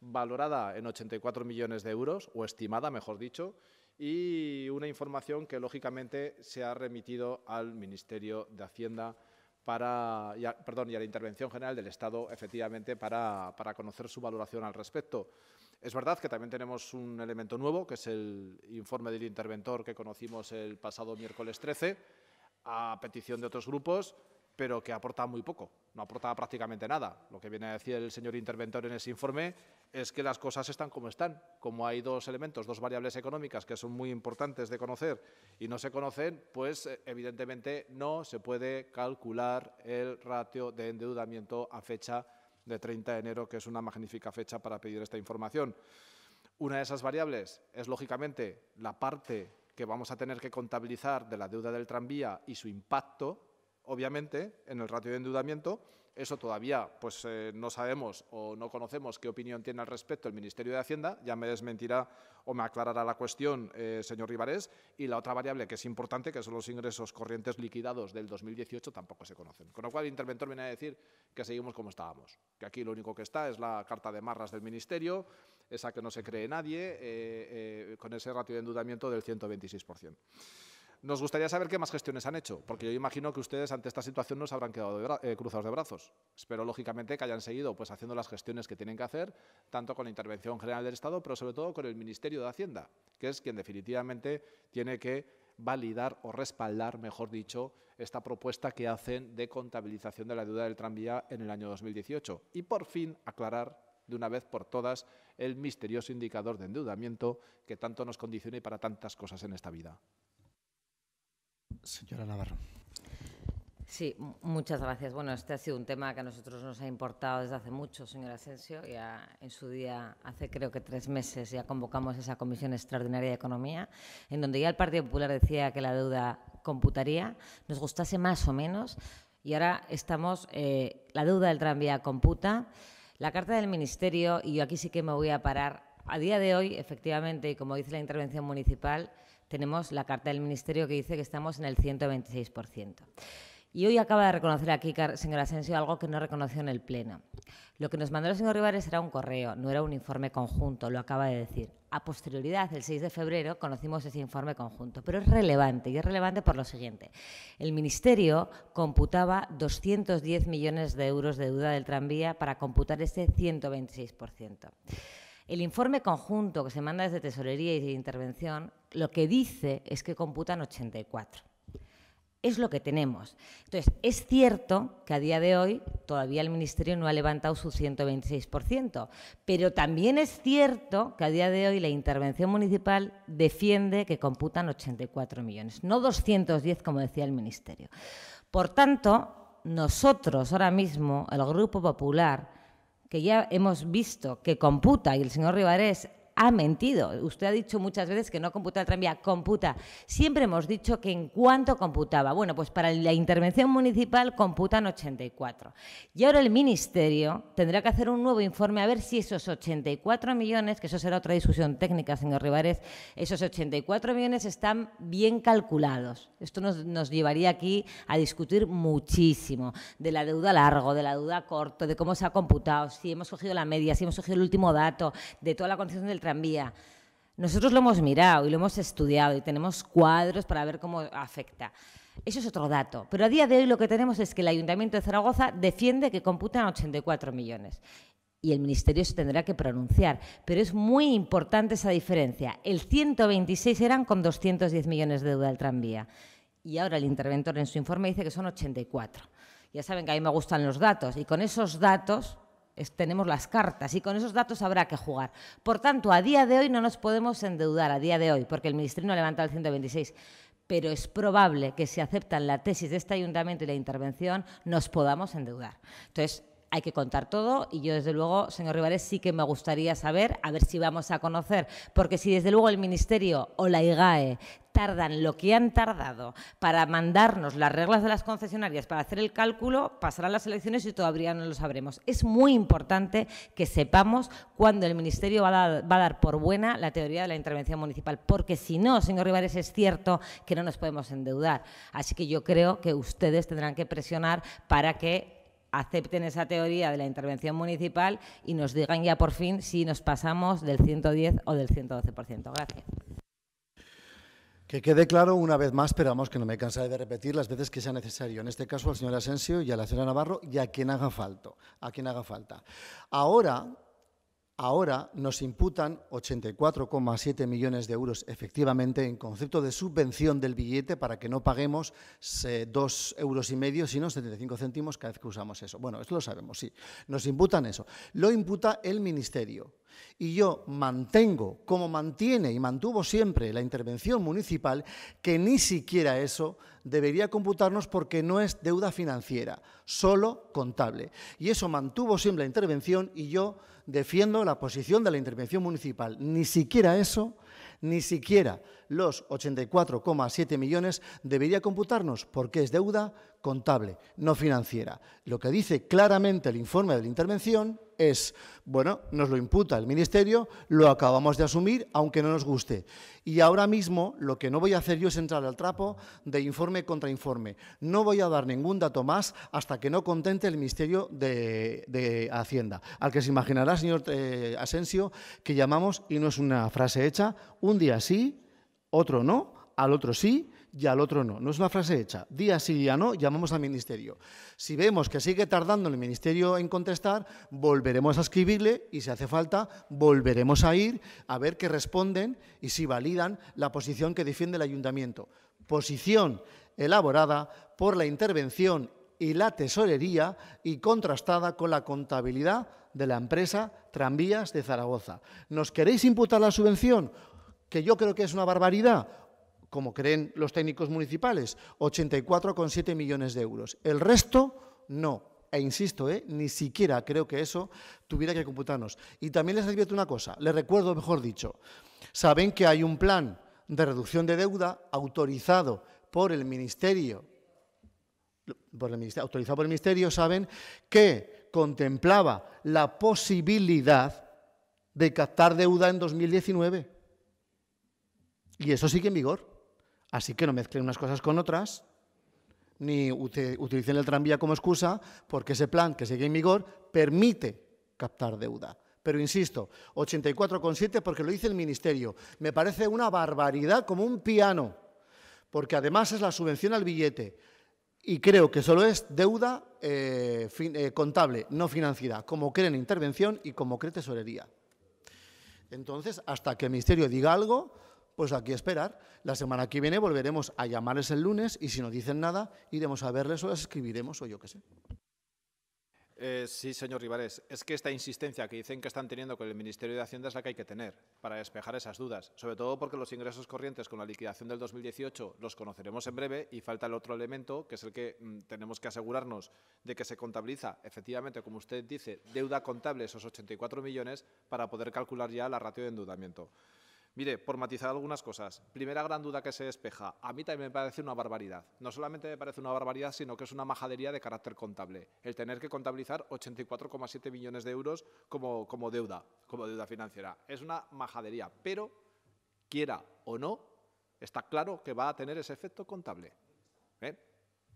Speaker 6: valorada en 84 millones de euros, o estimada, mejor dicho, y una información que lógicamente se ha remitido al Ministerio de Hacienda para, y a, perdón, y a la Intervención General del Estado, efectivamente, para, para, conocer su valoración al respecto. Es verdad que también tenemos un elemento nuevo, que es el informe del interventor que conocimos el pasado miércoles 13, a petición de otros grupos, pero que aporta muy poco, no aportaba prácticamente nada. Lo que viene a decir el señor interventor en ese informe es que las cosas están como están. Como hay dos elementos, dos variables económicas que son muy importantes de conocer y no se conocen, pues eh, evidentemente no se puede calcular el ratio de endeudamiento a fecha de 30 de enero, que es una magnífica fecha para pedir esta información. Una de esas variables es, lógicamente, la parte que vamos a tener que contabilizar de la deuda del tranvía y su impacto, obviamente, en el ratio de endeudamiento. Eso todavía pues, eh, no sabemos o no conocemos qué opinión tiene al respecto el Ministerio de Hacienda. Ya me desmentirá o me aclarará la cuestión, eh, señor Rivarés. Y la otra variable que es importante, que son los ingresos corrientes liquidados del 2018, tampoco se conocen. Con lo cual, el interventor viene a decir que seguimos como estábamos, que aquí lo único que está es la carta de marras del Ministerio esa que no se cree nadie, eh, eh, con ese ratio de endeudamiento del 126%. Nos gustaría saber qué más gestiones han hecho, porque yo imagino que ustedes ante esta situación no se habrán quedado eh, cruzados de brazos. Espero, lógicamente, que hayan seguido pues, haciendo las gestiones que tienen que hacer, tanto con la Intervención General del Estado, pero sobre todo con el Ministerio de Hacienda, que es quien definitivamente tiene que validar o respaldar, mejor dicho, esta propuesta que hacen de contabilización de la deuda del tranvía en el año 2018 y por fin aclarar de una vez por todas el misterioso indicador de endeudamiento que tanto nos condiciona y para tantas cosas en esta vida. Señora
Speaker 2: Navarro.
Speaker 5: Sí, muchas gracias. Bueno, este ha sido un tema que a nosotros nos ha importado desde hace mucho, señor Asensio. Ya en su día, hace creo que tres meses, ya convocamos esa Comisión Extraordinaria de Economía, en donde ya el Partido Popular decía que la deuda computaría, nos gustase más o menos, y ahora estamos, eh, la deuda del tranvía computa. La carta del Ministerio, y yo aquí sí que me voy a parar, a día de hoy, efectivamente, y como dice la intervención municipal, tenemos la carta del Ministerio que dice que estamos en el 126%. Y hoy acaba de reconocer aquí, señor Asensio, algo que no reconoció en el Pleno. Lo que nos mandó el señor Rivares era un correo, no era un informe conjunto, lo acaba de decir a posterioridad, el 6 de febrero, conocimos ese informe conjunto, pero es relevante y es relevante por lo siguiente. El Ministerio computaba 210 millones de euros de deuda del tranvía para computar ese 126%. El informe conjunto que se manda desde Tesorería y de Intervención lo que dice es que computan 84. Es lo que tenemos. Entonces, es cierto que a día de hoy todavía el Ministerio no ha levantado su 126%, pero también es cierto que a día de hoy la intervención municipal defiende que computan 84 millones, no 210 como decía el Ministerio. Por tanto, nosotros ahora mismo, el Grupo Popular, que ya hemos visto que computa, y el señor Rivarés ha mentido. Usted ha dicho muchas veces que no computa el tranvía, computa. Siempre hemos dicho que en cuánto computaba. Bueno, pues para la intervención municipal computan 84. Y ahora el Ministerio tendrá que hacer un nuevo informe a ver si esos 84 millones, que eso será otra discusión técnica, señor Rivares, esos 84 millones están bien calculados. Esto nos, llevaría aquí a discutir muchísimo de la deuda largo, de la deuda corto, de cómo se ha computado, si hemos cogido la media, si hemos cogido el último dato, de toda la condición del tranvía. Nosotros lo hemos mirado y lo hemos estudiado y tenemos cuadros para ver cómo afecta. Eso es otro dato. Pero a día de hoy lo que tenemos es que el Ayuntamiento de Zaragoza defiende que computan 84 millones. Y el Ministerio se tendrá que pronunciar. Pero es muy importante esa diferencia. El 126 eran con 210 millones de deuda al tranvía. Y ahora el interventor en su informe dice que son 84. Ya saben que a mí me gustan los datos. Y con esos datos tenemos las cartas y con esos datos habrá que jugar. Por tanto, a día de hoy no nos podemos endeudar, a día de hoy, porque el no ha levantado el 126 pero es probable que si aceptan la tesis de este ayuntamiento y la intervención nos podamos endeudar. Entonces, hay que contar todo y yo desde luego, señor Rivares, sí que me gustaría saber, a ver si vamos a conocer, porque si desde luego el Ministerio o la IGAE tardan lo que han tardado para mandarnos las reglas de las concesionarias para hacer el cálculo, pasarán las elecciones y todavía no lo sabremos. Es muy importante que sepamos cuándo el Ministerio va a, dar, va a dar por buena la teoría de la intervención municipal, porque si no, señor Rivares, es cierto que no nos podemos endeudar. Así que yo creo que ustedes tendrán que presionar para que acepten esa teoría de la intervención municipal y nos digan ya por fin si nos pasamos del 110 o del 112%. Gracias.
Speaker 2: Que quede claro una vez más, pero vamos, que no me cansaré de repetir las veces que sea necesario. En este caso al señor Asensio y a la señora Navarro y a quien haga falta. A quien haga falta. Ahora, Ahora nos imputan 84,7 millones de euros efectivamente en concepto de subvención del billete para que no paguemos eh, dos euros y medio, sino 75 céntimos cada vez que usamos eso. Bueno, eso lo sabemos, sí. Nos imputan eso. Lo imputa el Ministerio. Y yo mantengo, como mantiene y mantuvo siempre la intervención municipal, que ni siquiera eso debería computarnos porque no es deuda financiera, solo contable. Y eso mantuvo siempre la intervención y yo defiendo la posición de la intervención municipal. Ni siquiera eso, ni siquiera los 84,7 millones debería computarnos porque es deuda contable, no financiera. Lo que dice claramente el informe de la intervención es, bueno, nos lo imputa el Ministerio, lo acabamos de asumir, aunque no nos guste. Y ahora mismo lo que no voy a hacer yo es entrar al trapo de informe contra informe. No voy a dar ningún dato más hasta que no contente el Ministerio de, Hacienda, al que se imaginará, señor eh, Asensio, que llamamos, y no es una frase hecha, un día sí, otro no, al otro sí y al otro no. No es una frase hecha. Día sí, día no, llamamos al ministerio. Si vemos que sigue tardando el ministerio en contestar, volveremos a escribirle y si hace falta, volveremos a ir a ver qué responden y si validan la posición que defiende el ayuntamiento. Posición elaborada por la intervención y la tesorería y contrastada con la contabilidad de la empresa Tranvías de Zaragoza. ¿Nos queréis imputar la subvención? que yo creo que es una barbaridad, como creen los técnicos municipales, 84,7 millones de euros. El resto, no. E insisto, ¿eh? ni siquiera creo que eso tuviera que computarnos. Y también les advierto una cosa, les recuerdo, mejor dicho, saben que hay un plan de reducción de deuda autorizado por el Ministerio, por el ministerio autorizado por el Ministerio, saben que contemplaba la posibilidad de captar deuda en 2019 y eso sigue en vigor. Así que no mezclen unas cosas con otras, ni utilicen el tranvía como excusa, porque ese plan que sigue en vigor permite captar deuda. Pero insisto, 84,7 porque lo dice el Ministerio. Me parece una barbaridad como un piano, porque además es la subvención al billete. Y creo que solo es deuda eh, eh, contable, no financiera, como creen intervención y como cree tesorería. Entonces, hasta que el Ministerio diga algo, pues aquí esperar. La semana que viene volveremos a llamarles el lunes y si no dicen nada, iremos a verles o les escribiremos o yo qué sé.
Speaker 6: Eh, sí, señor Rivares, es que esta insistencia que dicen que están teniendo con el Ministerio de Hacienda es la que hay que tener para despejar esas dudas, sobre todo porque los ingresos corrientes con la liquidación del 2018 los conoceremos en breve y falta el otro elemento, que es el que mm, tenemos que asegurarnos de que se contabiliza efectivamente, como usted dice, deuda contable esos 84 millones para poder calcular ya la ratio de endeudamiento. Mire, por matizar algunas cosas, primera gran duda que se despeja, a mí también me parece una barbaridad. No solamente me parece una barbaridad, sino que es una majadería de carácter contable, el tener que contabilizar 84,7 millones de euros como, deuda, como deuda financiera. Es una majadería, pero quiera o no, está claro que va a tener ese efecto contable. ¿Eh?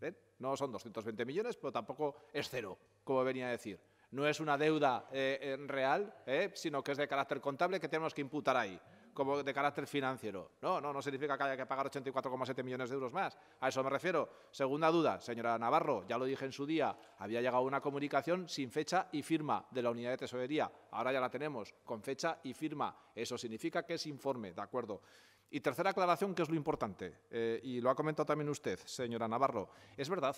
Speaker 6: ¿Eh? No son 220 millones, pero tampoco es cero, como venía a decir no es una deuda eh, real, sino que es de carácter contable que tenemos que imputar ahí como de carácter financiero. No, no, no significa que haya que pagar 84,7 millones de euros más. A eso me refiero. Segunda duda, señora Navarro, ya lo dije en su día, había llegado una comunicación sin fecha y firma de la unidad de tesorería. Ahora ya la tenemos, con fecha y firma. Eso significa que es informe, ¿de acuerdo? Y tercera aclaración, que es lo importante, eh, y lo ha comentado también usted, señora Navarro. Es verdad,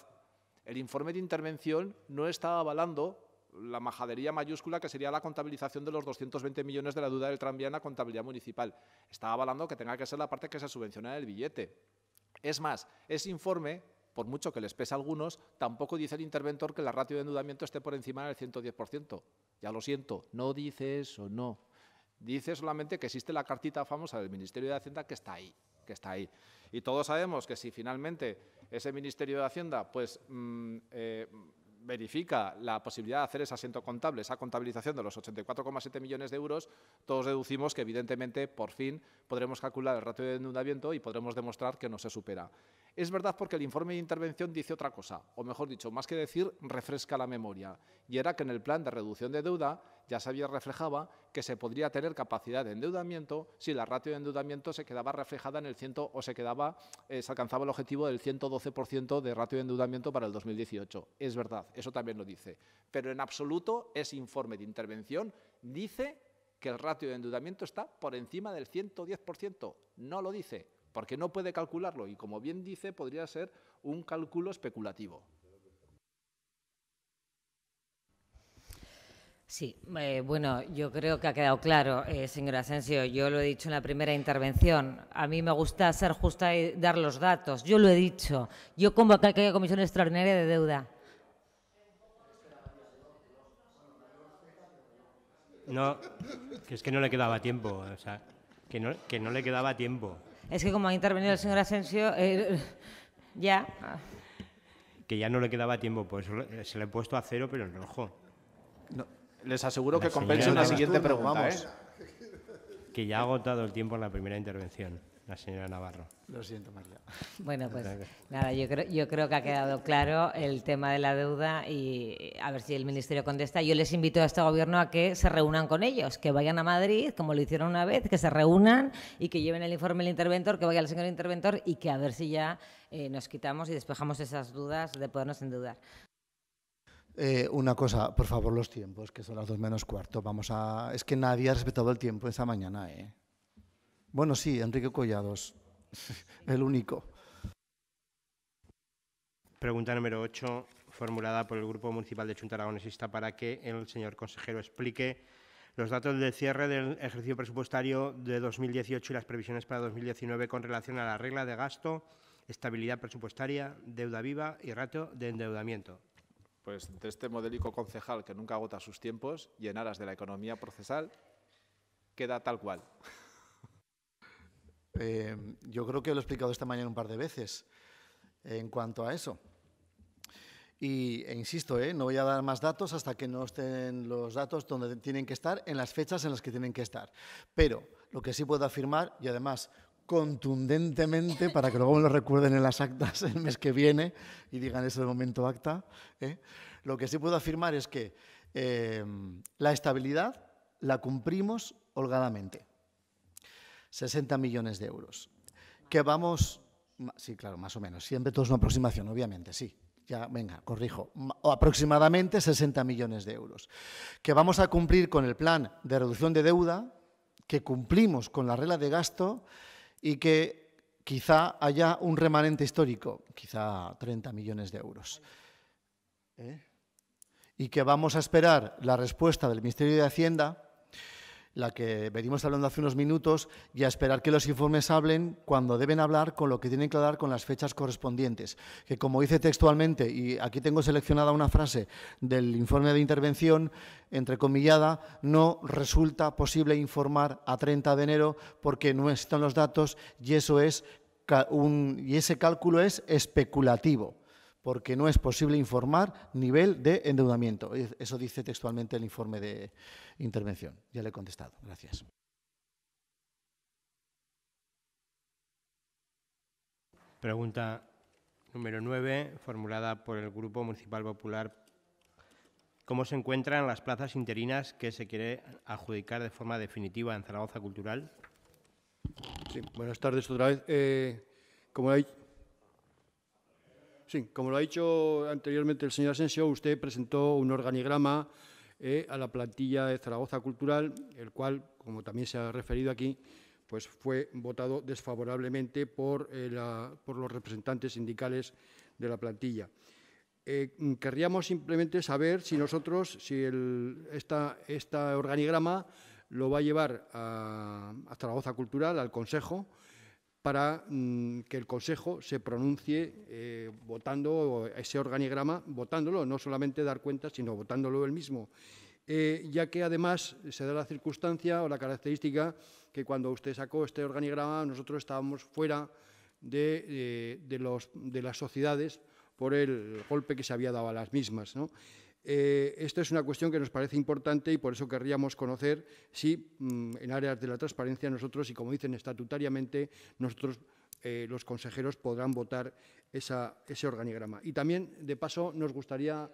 Speaker 6: el informe de intervención no está avalando la majadería mayúscula que sería la contabilización de los 220 millones de la duda del la contabilidad municipal. Está avalando que tenga que ser la parte que se subvenciona el billete. Es más, ese informe, por mucho que les pese a algunos, tampoco dice el interventor que la ratio de endeudamiento esté por encima del 110%. Ya lo siento, no dice eso, no. Dice solamente que existe la cartita famosa del Ministerio de Hacienda que está ahí, que está ahí. Y todos sabemos que si finalmente ese Ministerio de Hacienda pues, mm, eh, verifica la posibilidad de hacer ese asiento contable, esa contabilización de los 84,7 millones de euros, todos deducimos que evidentemente por fin podremos calcular el ratio de endeudamiento y podremos demostrar que no se supera. Es verdad porque el informe de intervención dice otra cosa, o mejor dicho, más que decir, refresca la memoria, y era que en el plan de reducción de deuda ya se había reflejaba que se podría tener capacidad de endeudamiento si la ratio de endeudamiento se quedaba reflejada en el ciento o se quedaba eh, se alcanzaba el objetivo del 112% de ratio de endeudamiento para el 2018. Es verdad, eso también lo dice, pero en absoluto ese informe de intervención dice que el ratio de endeudamiento está por encima del 110%, no lo dice, porque no puede calcularlo y, como bien dice, podría ser un cálculo especulativo.
Speaker 5: Sí, eh, bueno, yo creo que ha quedado claro, eh, señor Asensio. Yo lo he dicho en la primera intervención. A mí me gusta ser justa y dar los datos. Yo lo he dicho. Yo convoqué aquella comisión extraordinaria de deuda.
Speaker 3: No, que es que no le quedaba tiempo. O sea, que no, que no le quedaba tiempo.
Speaker 5: Es que como ha intervenido el señor Asensio, eh, ya.
Speaker 3: Que ya no le quedaba tiempo, pues eh, se le he puesto a cero, pero en rojo.
Speaker 6: les aseguro que compensa
Speaker 3: una siguiente pregunta. ¿eh? Que ya ha agotado el tiempo en la primera intervención la señora Navarro.
Speaker 5: Lo siento, María. (laughs) Bueno, pues nada, yo creo, yo creo que ha quedado claro el tema de la deuda y a ver si el Ministerio contesta. Yo les invito a este gobierno a que se reúnan con ellos, que vayan a Madrid, como lo hicieron una vez, que se reúnan y que lleven el informe del interventor, que vaya el señor interventor y que a ver si ya eh, nos quitamos y despejamos esas dudas de podernos endeudar.
Speaker 2: Eh, una cosa, por favor, los tiempos, que son las dos menos cuarto. Vamos a. Es que nadie ha respetado el tiempo esa mañana, ¿eh? Bueno, sí, Enrique Collados, el único.
Speaker 3: Pregunta número 8, formulada por el Grupo Municipal de Chuntaragonesista, para que el señor consejero explique los datos del cierre del ejercicio presupuestario de 2018 y las previsiones para 2019 con relación a la regla de gasto, estabilidad presupuestaria, deuda viva y ratio de endeudamiento.
Speaker 6: Pues de este modélico concejal que nunca agota sus tiempos y en aras de la economía procesal, queda tal cual.
Speaker 2: Eh, yo creo que lo he explicado esta mañana un par de veces en cuanto a eso. Y, e insisto, eh, no voy a dar más datos hasta que no estén los datos donde tienen que estar, en las fechas en las que tienen que estar. Pero lo que sí puedo afirmar, y además contundentemente, para que luego me lo recuerden en las actas el mes que viene y digan eso de momento acta, eh, lo que sí puedo afirmar es que la estabilidad la cumplimos holgadamente. 60 millones de euros. Que vamos, sí, claro, más o menos, siempre todo es una aproximación, obviamente, sí. Ya, venga, corrijo, aproximadamente 60 millones de euros. Que vamos a cumplir con el plan de reducción de deuda, que cumplimos con la regla de gasto y que quizá haya un remanente histórico, quizá 30 millones de euros. ¿Eh? Y que vamos a esperar la respuesta del Ministerio de Hacienda la que venimos hablando hace unos minutos, y a esperar que los informes hablen cuando deben hablar con lo que tienen que hablar con las fechas correspondientes. Que como dice textualmente, y aquí tengo seleccionada una frase del informe de intervención, entrecomillada, no resulta posible informar a 30 de enero porque no están los datos y eso es y ese cálculo es especulativo porque no es posible informar nivel de endeudamiento. Eso dice textualmente el informe de intervención. Ya le he contestado. Gracias. Pregunta número
Speaker 3: 9, formulada por el Grupo Municipal Popular. ¿Cómo se encuentran las plazas interinas que se quiere adjudicar de forma definitiva en Zaragoza Cultural?
Speaker 7: Sí, buenas tardes otra vez. Eh, como hay, como lo ha dicho anteriormente el señor Asensio, usted presentó un organigrama eh, a la plantilla de Zaragoza Cultural, el cual, como también se ha referido aquí, pues fue votado desfavorablemente por, eh, los representantes sindicales de la plantilla. Eh, querríamos simplemente saber si nosotros, si este organigrama lo va a llevar a Zaragoza Cultural, al Consejo, para mm, que el Consejo se pronuncie eh, votando ese organigrama, votándolo, no solamente dar cuenta, sino votándolo él mismo. Eh, ya que además se da la circunstancia o la característica que cuando usted sacó este organigrama nosotros estábamos fuera de, eh, de las sociedades por el golpe que se había dado a las mismas. ¿no? Eh, esta es una cuestión que nos parece importante y por eso querríamos conocer si mm, en áreas de la transparencia nosotros, y como dicen estatutariamente, nosotros eh, los consejeros podrán votar ese organigrama. Y también, de paso, nos gustaría,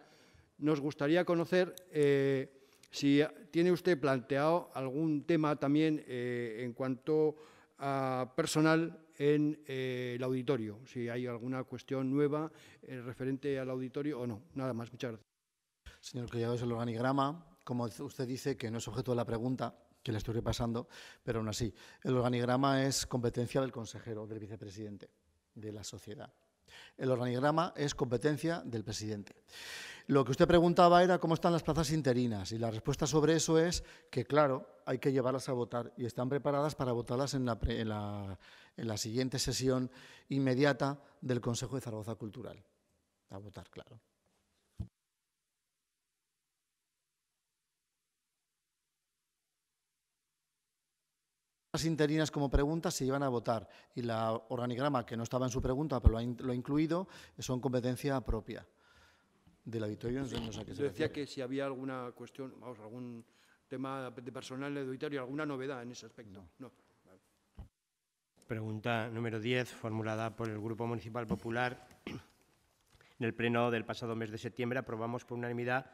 Speaker 7: nos gustaría conocer eh, si tiene usted planteado algún tema también en cuanto a personal en el auditorio, si hay alguna cuestión nueva referente al auditorio o no. Nada más, muchas gracias. Señor Collado, es el organigrama,
Speaker 2: como usted dice, que no es objeto de la pregunta que le estoy repasando, pero aún así, el organigrama es competencia del consejero, del vicepresidente de la sociedad. El organigrama es competencia del presidente. Lo que usted preguntaba era cómo están las plazas interinas y la respuesta sobre eso es que, claro, hay que llevarlas a votar y están preparadas para votarlas en la, en la siguiente sesión inmediata del Consejo de Zaragoza Cultural. A votar, claro. Las interinas como preguntas se iban a votar y la organigrama, que no estaba en su pregunta, pero lo ha, lo incluido, son competencia propia del auditorio. No decía
Speaker 7: que si había alguna cuestión, vamos, algún tema de personal del auditorio, alguna novedad en ese aspecto.
Speaker 3: Pregunta número 10, formulada por el Grupo Municipal Popular. En el pleno del pasado mes de septiembre aprobamos por unanimidad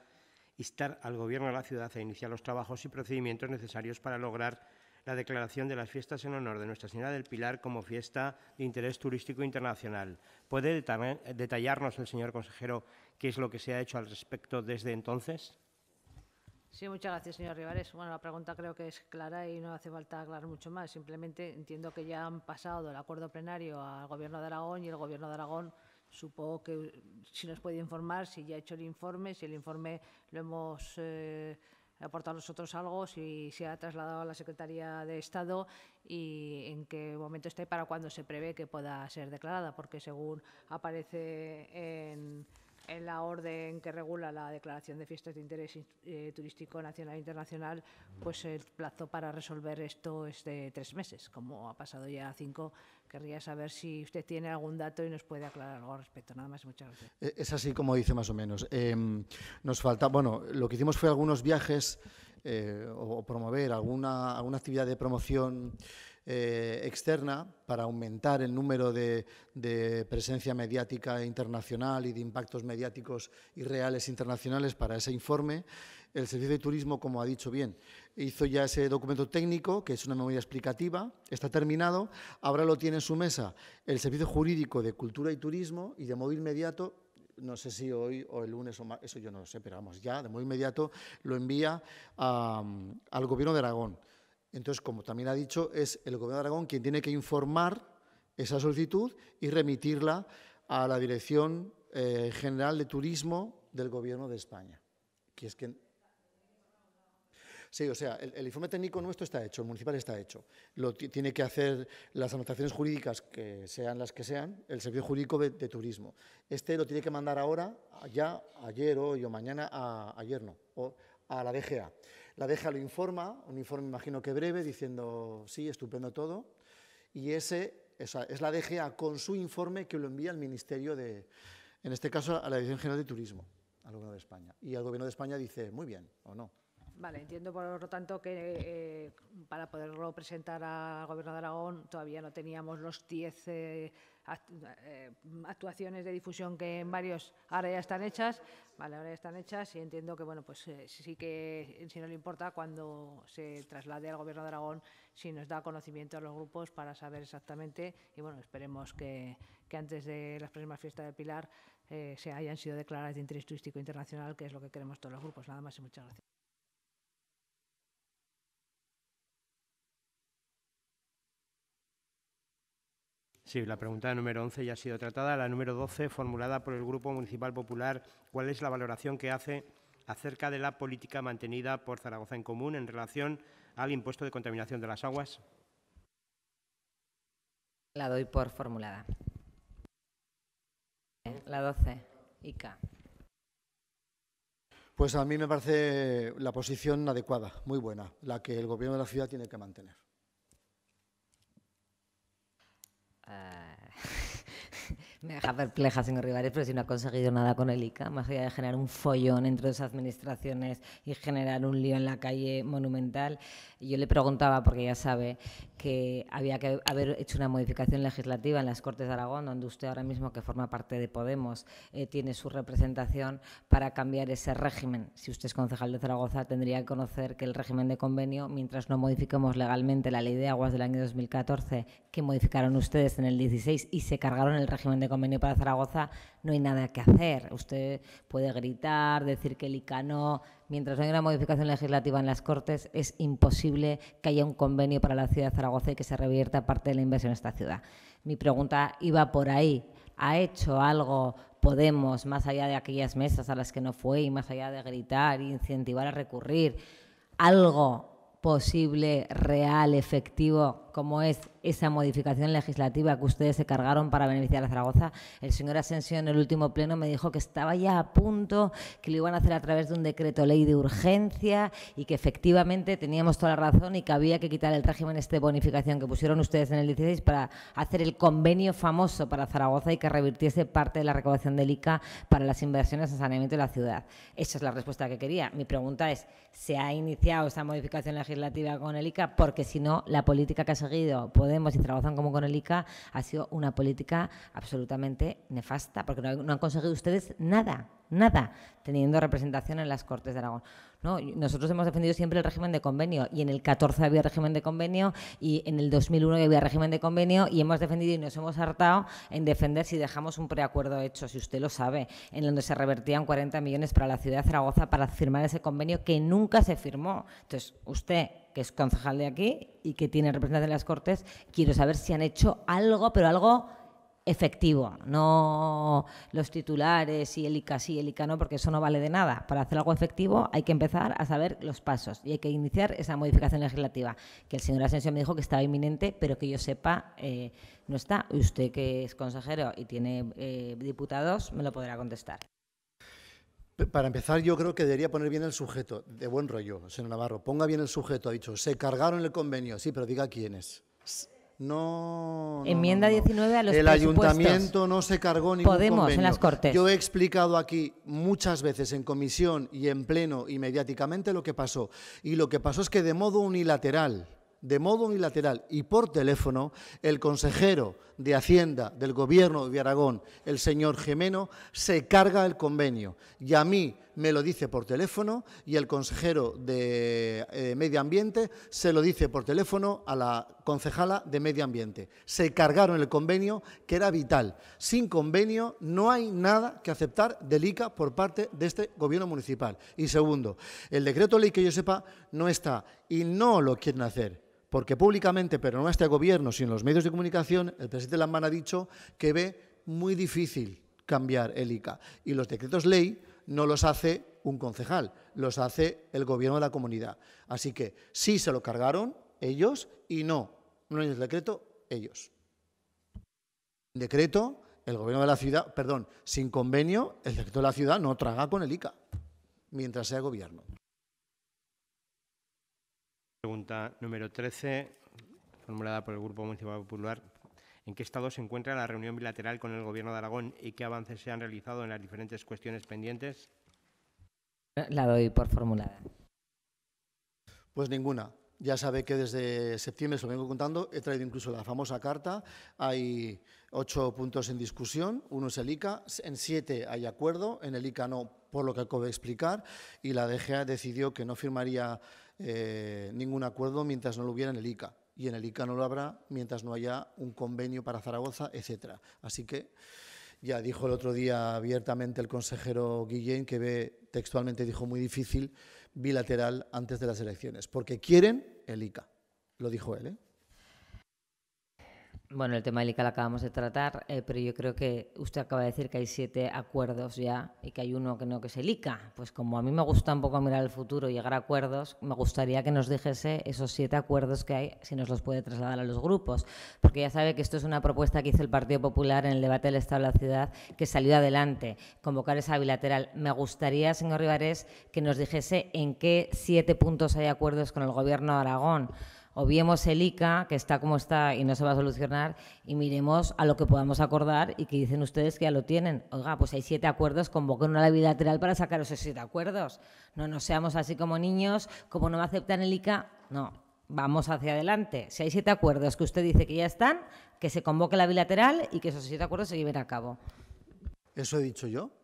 Speaker 3: instar al Gobierno de la ciudad a iniciar los trabajos y procedimientos necesarios para lograr la declaración de las fiestas en honor de Nuestra Señora del Pilar como fiesta de interés turístico internacional. ¿Puede detallarnos el señor consejero qué es lo que se ha hecho al respecto desde entonces?
Speaker 8: Sí, muchas gracias, señor Rivares. Bueno, la pregunta creo que es clara y no hace falta aclarar mucho más. Simplemente entiendo que ya han pasado el acuerdo plenario al Gobierno de Aragón y el Gobierno de Aragón supongo que si nos puede informar si ya ha hecho el informe, si el informe lo hemos eh, aportado nosotros algo, si se ha trasladado a la Secretaría de Estado y en qué momento está y para cuándo se prevé que pueda ser declarada, porque según aparece en en la orden que regula la declaración de fiestas de interés eh, turístico nacional e internacional, pues el plazo para resolver esto es de tres meses. Como ha pasado ya cinco, querría saber si usted tiene algún dato y nos puede aclarar algo al respecto. Nada más, muchas gracias.
Speaker 2: Eh, es así como dice más o menos. Em, nos falta, bueno, lo que hicimos fue algunos viajes eh, o, promover alguna, alguna actividad de promoción. Eh, externa para aumentar el número de, presencia mediática internacional y de impactos mediáticos y reales internacionales para ese informe. El Servicio de Turismo, como ha dicho bien, hizo ya ese documento técnico, que es una memoria explicativa, está terminado. Ahora lo tiene en su mesa el Servicio Jurídico de Cultura y Turismo y de modo inmediato no sé si hoy o el lunes o eso yo no lo sé, pero vamos, ya de modo inmediato lo envía al Gobierno de Aragón. Entonces, como también ha dicho, es el gobierno de Aragón quien tiene que informar esa solicitud y remitirla a la Dirección eh, General de Turismo del Gobierno de España. Sí, o sea, el, informe técnico nuestro está hecho, el municipal está hecho. Lo tiene que hacer las anotaciones jurídicas, que sean las que sean, el servicio jurídico de, turismo. Este lo tiene que mandar ahora, ya ayer hoy o mañana, a, ayer no, o a la DGA. La DGA lo informa, un informe imagino que breve, diciendo, sí, estupendo todo, y ese es la DGA con su informe que lo envía al Ministerio de, en este caso, a la Dirección General de Turismo, al Gobierno de España. Y al Gobierno de España dice, muy bien, o no.
Speaker 8: Vale, entiendo por lo tanto que eh, para poderlo presentar al Gobierno de Aragón todavía no teníamos los 10... Eh, actuaciones de difusión que en varios ahora ya están hechas, vale, están hechas y entiendo que bueno, pues eh, sí que si no le importa cuando se traslade al Gobierno de Aragón si nos da conocimiento a los grupos para saber exactamente y bueno, esperemos que, antes de las próximas fiestas de Pilar eh, se hayan sido declaradas de interés turístico internacional, que es lo que queremos todos los grupos. Nada más y muchas gracias.
Speaker 3: Sí, la pregunta número 11 ya ha sido tratada. La número 12, formulada por el Grupo Municipal Popular, ¿cuál es la valoración que hace acerca de la política mantenida por Zaragoza en Común en relación al impuesto de contaminación de las aguas?
Speaker 5: La doy por formulada. La 12, ICA.
Speaker 2: Pues a mí me parece la posición adecuada, muy buena, la que el Gobierno de la ciudad tiene que mantener.
Speaker 5: Uh... (laughs) Me deja perpleja, señor Rivares, pero si no ha conseguido nada con el ICA, más allá de generar un follón entre dos administraciones y generar un lío en la calle monumental, yo le preguntaba, porque ya sabe, que había que haber hecho una modificación legislativa en las Cortes de Aragón, donde usted ahora mismo, que forma parte de Podemos, eh, tiene su representación para cambiar ese régimen. Si usted es concejal de Zaragoza, tendría que conocer que el régimen de convenio, mientras no modifiquemos legalmente la ley de aguas del año 2014, que modificaron ustedes en el 16 y se cargaron el régimen de convenio para Zaragoza, no hay nada que hacer. Usted puede gritar, decir que el ICA no. Mientras no hay una modificación legislativa en las Cortes, es imposible que haya un convenio para la ciudad de Zaragoza y que se revierta parte de la inversión en esta ciudad. Mi pregunta iba por ahí. ¿Ha hecho algo Podemos, más allá de aquellas mesas a las que no fue y más allá de gritar e incentivar a recurrir? ¿Algo posible, real, efectivo, como es esa modificación legislativa que ustedes se cargaron para beneficiar a Zaragoza. El señor Asensio en el último pleno me dijo que estaba ya a punto, que lo iban a hacer a través de un decreto ley de urgencia y que efectivamente teníamos toda la razón y que había que quitar el régimen este de bonificación que pusieron ustedes en el 16 para hacer el convenio famoso para Zaragoza y que revirtiese parte de la recaudación del ICA para las inversiones en saneamiento de la ciudad. Esa es la respuesta que quería. Mi pregunta es, ¿se ha iniciado esa modificación legislativa con el ICA? Porque si no, la política que ha seguido y trabajan como con el ICA ha sido una política absolutamente nefasta, porque no, han conseguido ustedes nada, nada, teniendo representación en las Cortes de Aragón. No, nosotros hemos defendido siempre el régimen de convenio y en el 14 había régimen de convenio y en el 2001 había régimen de convenio y hemos defendido y nos hemos hartado en defender si dejamos un preacuerdo hecho, si usted lo sabe, en donde se revertían 40 millones para la ciudad de Zaragoza para firmar ese convenio que nunca se firmó. Entonces, usted que es concejal de aquí y que tiene representación en las Cortes, quiero saber si han hecho algo, pero algo efectivo, no los titulares y el ICA sí, el ICA no, porque eso no vale de nada. Para hacer algo efectivo hay que empezar a saber los pasos y hay que iniciar esa modificación legislativa, que el señor Asensio me dijo que estaba inminente, pero que yo sepa eh, no está. Usted que es consejero y tiene eh, diputados me lo podrá contestar.
Speaker 2: Para empezar, yo creo que debería poner bien el sujeto, de buen rollo, señor Navarro. Ponga bien el sujeto, ha dicho. Se cargaron el convenio, sí, pero diga quién es. No. Enmienda 19 a los El ayuntamiento no se cargó ningún Podemos, en las Cortes. Yo he explicado aquí muchas veces en comisión y en pleno y mediáticamente lo que pasó. Y lo que pasó es que de modo unilateral de modo unilateral y por teléfono, el consejero de Hacienda del Gobierno de Aragón, el señor Gemeno, se carga el convenio. Y a mí, me lo dice por teléfono y el consejero de eh, Medio Ambiente se lo dice por teléfono a la concejala de Medio Ambiente. Se cargaron el convenio que era vital. Sin convenio no hay nada que aceptar del ICA por parte de este gobierno municipal. Y segundo, el decreto ley que yo sepa no está y no lo quieren hacer porque públicamente, pero no este gobierno, sino los medios de comunicación, el presidente Lambán ha dicho que ve muy difícil cambiar el ICA. Y los decretos ley no los hace un concejal, los hace el gobierno de la comunidad. Así que sí se lo cargaron ellos y no, no es el decreto, ellos. Decreto, el gobierno de la ciudad, perdón, sin convenio, el decreto de la ciudad no traga con el ICA, mientras sea gobierno.
Speaker 3: Pregunta número 13, formulada por el Grupo Municipal Popular en qué estado se encuentra la reunión bilateral con el Gobierno de Aragón y qué avances se han realizado
Speaker 2: en las diferentes cuestiones pendientes?
Speaker 5: La doy por formulada.
Speaker 2: Pues ninguna. Ya sabe que desde septiembre, se lo vengo contando, he traído incluso la famosa carta. Hay ocho puntos en discusión, uno es el ICA, en siete hay acuerdo, en el ICA no, por lo que acabo de explicar, y la DGA decidió que no firmaría eh, ningún acuerdo mientras no lo hubiera en el ICA y en el ICA no lo habrá mientras no haya un convenio para Zaragoza, etcétera. Así que ya dijo el otro día abiertamente el consejero Guillén que ve textualmente dijo muy difícil bilateral antes de las elecciones, porque quieren el ICA. Lo dijo él, ¿eh?
Speaker 5: Bueno, el tema del ICA lo acabamos de tratar, eh, pero yo creo que usted acaba de decir que hay siete acuerdos ya y que hay uno que no que es el ICA. Pues como a mí me gusta un poco mirar el futuro y llegar a acuerdos, me gustaría que nos dijese esos siete acuerdos que hay, si nos los puede trasladar a los grupos. Porque ya sabe que esto es una propuesta que hizo el Partido Popular en el debate del Estado de la Ciudad que salió adelante, convocar esa bilateral. Me gustaría, señor Rivares, que nos dijese en qué siete puntos hay acuerdos con el Gobierno de Aragón viemos el ICA, que está como está y no se va a solucionar, y miremos a lo que podamos acordar y que dicen ustedes que ya lo tienen. Oiga, pues hay siete acuerdos, convoquen una bilateral para sacar esos siete acuerdos. No nos seamos así como niños, como no aceptan el ICA, no. Vamos hacia adelante. Si hay siete acuerdos que usted dice que ya están, que se convoque la bilateral y que esos siete acuerdos se lleven a cabo.
Speaker 2: ¿Eso he dicho yo?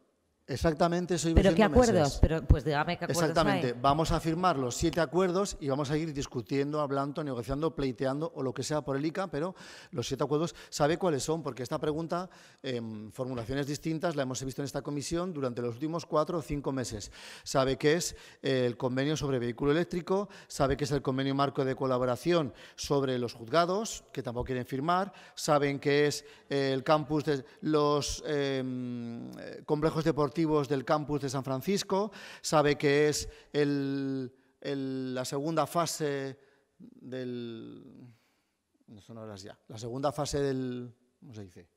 Speaker 2: Exactamente, soy ¿Pero qué acuerdos?
Speaker 5: Pero, pues dígame qué acuerdos Exactamente,
Speaker 2: vamos a firmar los siete acuerdos y vamos a ir discutiendo, hablando, negociando, pleiteando o lo que sea por el ICA, pero los siete acuerdos, ¿sabe cuáles son? Porque esta pregunta, en em, formulaciones distintas, la hemos visto en esta comisión durante los últimos cuatro o cinco meses. Sabe que es el convenio sobre vehículo eléctrico, sabe que es el convenio marco de colaboración sobre los juzgados, que tampoco quieren firmar, saben que es el campus de los em, eh, complejos deportivos del campus de San Francisco, sabe que es la segunda fase del... ya. La segunda fase del... ¿Cómo se dice?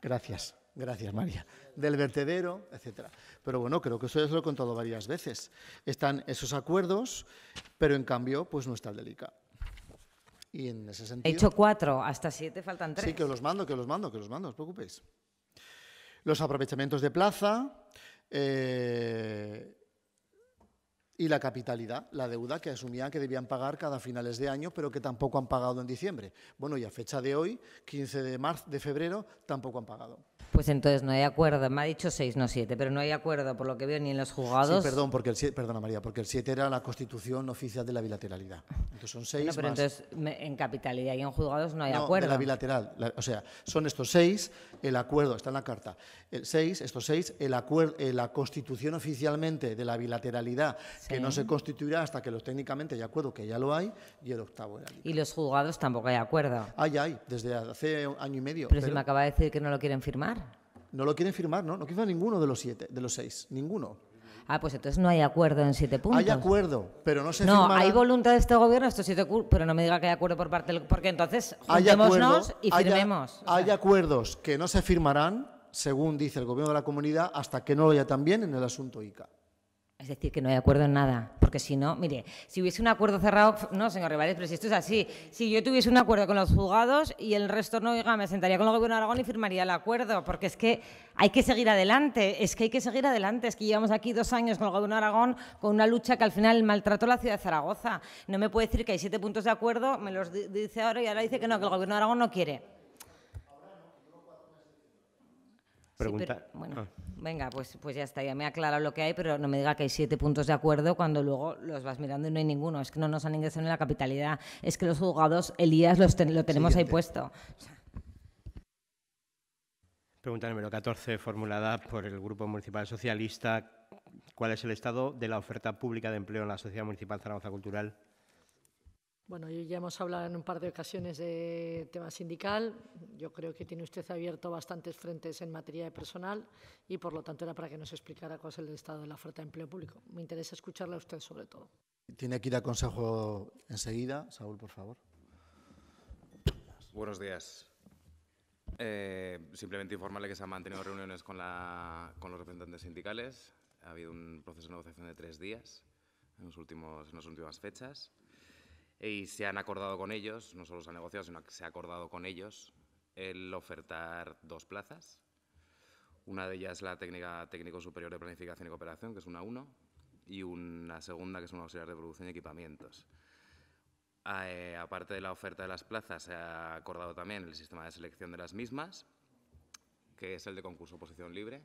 Speaker 2: Gracias, gracias María. Del vertedero, etcétera. Pero bueno, creo que eso ya se lo he contado varias veces. Están esos acuerdos, pero en cambio, pues no es el delicado. He hecho
Speaker 5: cuatro, hasta siete faltan tres. Sí, que
Speaker 2: los mando, que los mando, que los mando, no os preocupéis. Los aprovechamientos de plaza eh, y la capitalidad, la deuda que asumían que debían pagar cada finales de año, pero que tampoco han pagado en diciembre. Bueno, y a fecha de hoy, 15 de, marzo, de febrero, tampoco han pagado.
Speaker 5: Pues entonces no hay acuerdo. Me ha dicho seis, no siete, pero no hay acuerdo por lo que veo ni en los juzgados. Sí, perdón, porque el siete, perdona María, porque el siete era la constitución oficial de la bilateralidad.
Speaker 2: Entonces son seis. No, pero entonces
Speaker 5: en capitalidad y en juzgados no hay acuerdo. la
Speaker 2: bilateral. o sea, son estos seis el acuerdo, está en la carta, el 6, estos seis, el acuerdo, eh, la constitución oficialmente de la bilateralidad, que no se constituirá hasta que los técnicamente de acuerdo, que ya lo hay, y el octavo Y
Speaker 5: los juzgados tampoco hay acuerdo.
Speaker 2: Hay, hay, desde hace año y medio. Pero, se me acaba
Speaker 5: de decir que no lo quieren firmar.
Speaker 2: No lo quieren firmar, ¿no? No quieren ninguno de los siete, de los seis, ninguno.
Speaker 5: Ah, pues entonces no hay acuerdo en siete puntos. Hay acuerdo, pero no se No, hay voluntad de este gobierno, estos siete pero no me diga que hay acuerdo por parte del... Porque entonces juntémonos y firmemos. Hay,
Speaker 2: acuerdos que no se firmarán, según dice el gobierno de la comunidad, hasta que no lo haya también en el asunto
Speaker 5: ICA. Es decir, que no hay acuerdo en nada. Porque si no, mire, si hubiese un acuerdo cerrado, no, señor Rivales, pero si esto es así, si yo tuviese un acuerdo con los juzgados y el resto no, oiga, me sentaría con el gobierno de Aragón y firmaría el acuerdo, porque es que hay que seguir adelante, es que hay que seguir adelante, es que llevamos aquí dos años con el gobierno de Aragón con una lucha que al final maltrató a la ciudad de Zaragoza. No me puede decir que hay siete puntos de acuerdo, me los dice ahora y ahora dice que no, que el gobierno de Aragón no quiere. Pregunta. bueno. Ah venga, pues, pues, ya está, ya me ha aclarado lo que hay, pero no me diga que hay siete puntos de acuerdo cuando luego los vas mirando y no hay ninguno. Es que no nos han ingresado en la capitalidad, es que los juzgados, Elías, los lo tenemos ahí puesto.
Speaker 3: Pregunta número 14, formulada por el Grupo Municipal Socialista. ¿Cuál es el estado de la oferta pública de empleo en la Sociedad Municipal Zaragoza Cultural?
Speaker 9: Bueno, ya hemos hablado en un par de ocasiones de tema sindical. Yo creo que tiene usted abierto bastantes frentes en materia de personal y, por lo tanto, era para que nos explicara cuál es el estado de la oferta de empleo público. Me interesa escucharle a usted sobre todo.
Speaker 2: Tiene que ir a consejo enseguida. Saúl, por favor.
Speaker 10: Buenos días. Eh, simplemente informarle que se han mantenido reuniones con, con los representantes sindicales. Ha habido un proceso de negociación de tres días en, los últimos, en las últimas fechas y se han acordado con ellos, no solo se ha negociado, sino que se ha acordado con ellos el ofertar dos plazas. Una de ellas es la técnica técnico superior de planificación y cooperación, que es una 1, y una segunda que es una auxiliar de producción y equipamientos. Eh, aparte de la oferta de las plazas, se ha acordado también el sistema de selección de las mismas, que es el de concurso posición libre,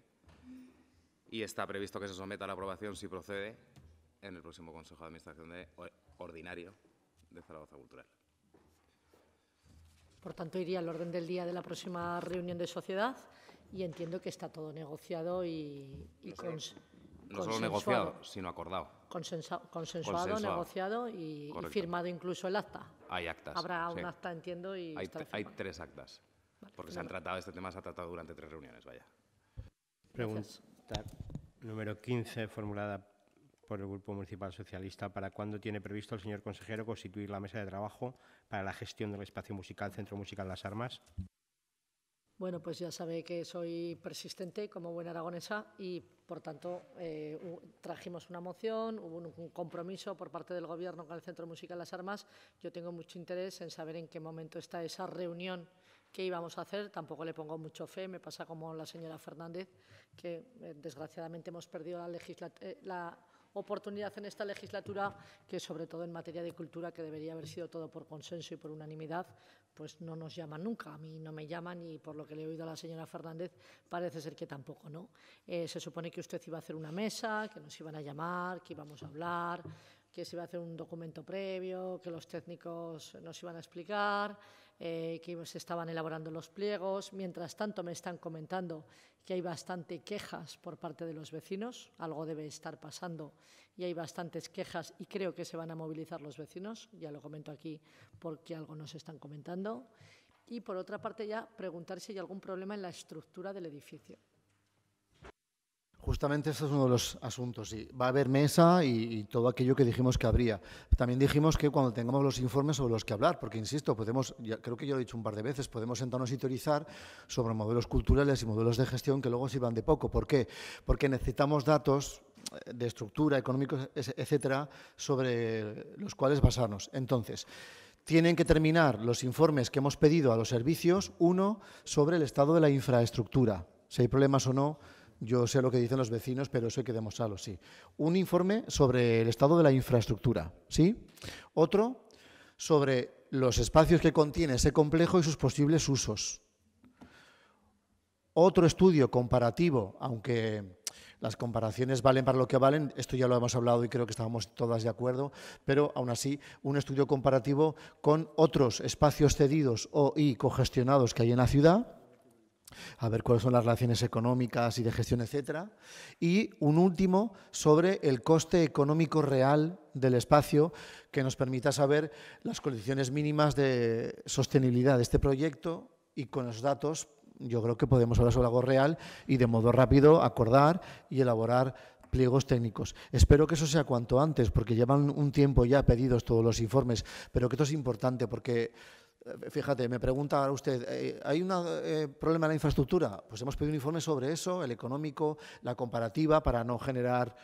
Speaker 10: y está previsto que se someta a la aprobación si procede en el próximo Consejo de Administración de Ordinario de Zaragoza Cultural.
Speaker 9: Por tanto, iría al orden del día de la próxima reunión de sociedad y entiendo que está todo negociado y, y
Speaker 10: no, solo negociado, sino acordado.
Speaker 9: Consensuado, negociado y, firmado incluso
Speaker 10: el acta. Hay actas. Habrá un acta,
Speaker 9: entiendo, y hay, hay tres
Speaker 10: actas. porque se han tratado, este tema se ha tratado durante tres reuniones, vaya. Pregunta
Speaker 3: número 15, formulada por el Grupo Municipal Socialista. ¿Para cuándo tiene previsto el señor consejero constituir la mesa de trabajo para la gestión del espacio musical Centro Musical Las Armas?
Speaker 9: Bueno, pues ya sabe que soy persistente como buena aragonesa y, por tanto, eh, trajimos una moción, hubo un, compromiso por parte del Gobierno con el Centro Musical Las Armas. Yo tengo mucho interés en saber en qué momento está esa reunión que íbamos a hacer. Tampoco le pongo mucho fe, me pasa como la señora Fernández, que eh, desgraciadamente hemos perdido la, legisla eh, la oportunidad en esta legislatura que, sobre todo en materia de cultura, que debería haber sido todo por consenso y por unanimidad, pues no nos llaman nunca. A mí no me llaman y, por lo que le he oído a la señora Fernández, parece ser que tampoco, ¿no? Eh, se supone que usted iba a hacer una mesa, que nos iban a llamar, que íbamos a hablar, que se iba a hacer un documento previo, que los técnicos nos iban a explicar eh, que se estaban elaborando los pliegos. Mientras tanto, me están comentando que hay bastante quejas por parte de los vecinos, algo debe estar pasando y hay bastantes quejas y creo que se van a movilizar los vecinos, ya lo comento aquí porque algo nos están comentando. Y por otra parte, ya preguntar si hay algún problema en la estructura del edificio.
Speaker 2: Justamente ese es uno de los asuntos. Y va a haber mesa y, todo aquello que dijimos que habría. También dijimos que cuando tengamos los informes sobre los que hablar, porque insisto, podemos, ya, creo que yo lo he dicho un par de veces, podemos sentarnos y teorizar sobre modelos culturales y modelos de gestión que luego sirvan de poco. ¿Por qué? Porque necesitamos datos eh, de estructura, económicos, etcétera, sobre los cuales basarnos. Entonces, tienen que terminar los informes que hemos pedido a los servicios, uno sobre el estado de la infraestructura, si hay problemas o no yo sé lo que dicen los vecinos, pero eso hay que demostrarlo, sí. Un informe sobre el estado de la infraestructura, ¿sí? Otro sobre los espacios que contiene ese complejo y sus posibles usos. Otro estudio comparativo, aunque las comparaciones valen para lo que valen, esto ya lo hemos hablado y creo que estábamos todas de acuerdo, pero aún así un estudio comparativo con otros espacios cedidos o y cogestionados que hay en la ciudad a ver cuáles son las relaciones económicas y de gestión, etc. Y un último sobre el coste económico real del espacio que nos permita saber las condiciones mínimas de sostenibilidad de este proyecto y con los datos yo creo que podemos hablar sobre algo real y de modo rápido acordar y elaborar pliegos técnicos. Espero que eso sea cuanto antes, porque llevan un tiempo ya pedidos todos los informes, pero que esto es importante porque eh, fíjate, me pregunta usted, eh, ¿hay un eh, problema en la infraestructura? Pues hemos pedido un informe sobre eso, el económico, la comparativa, para no generar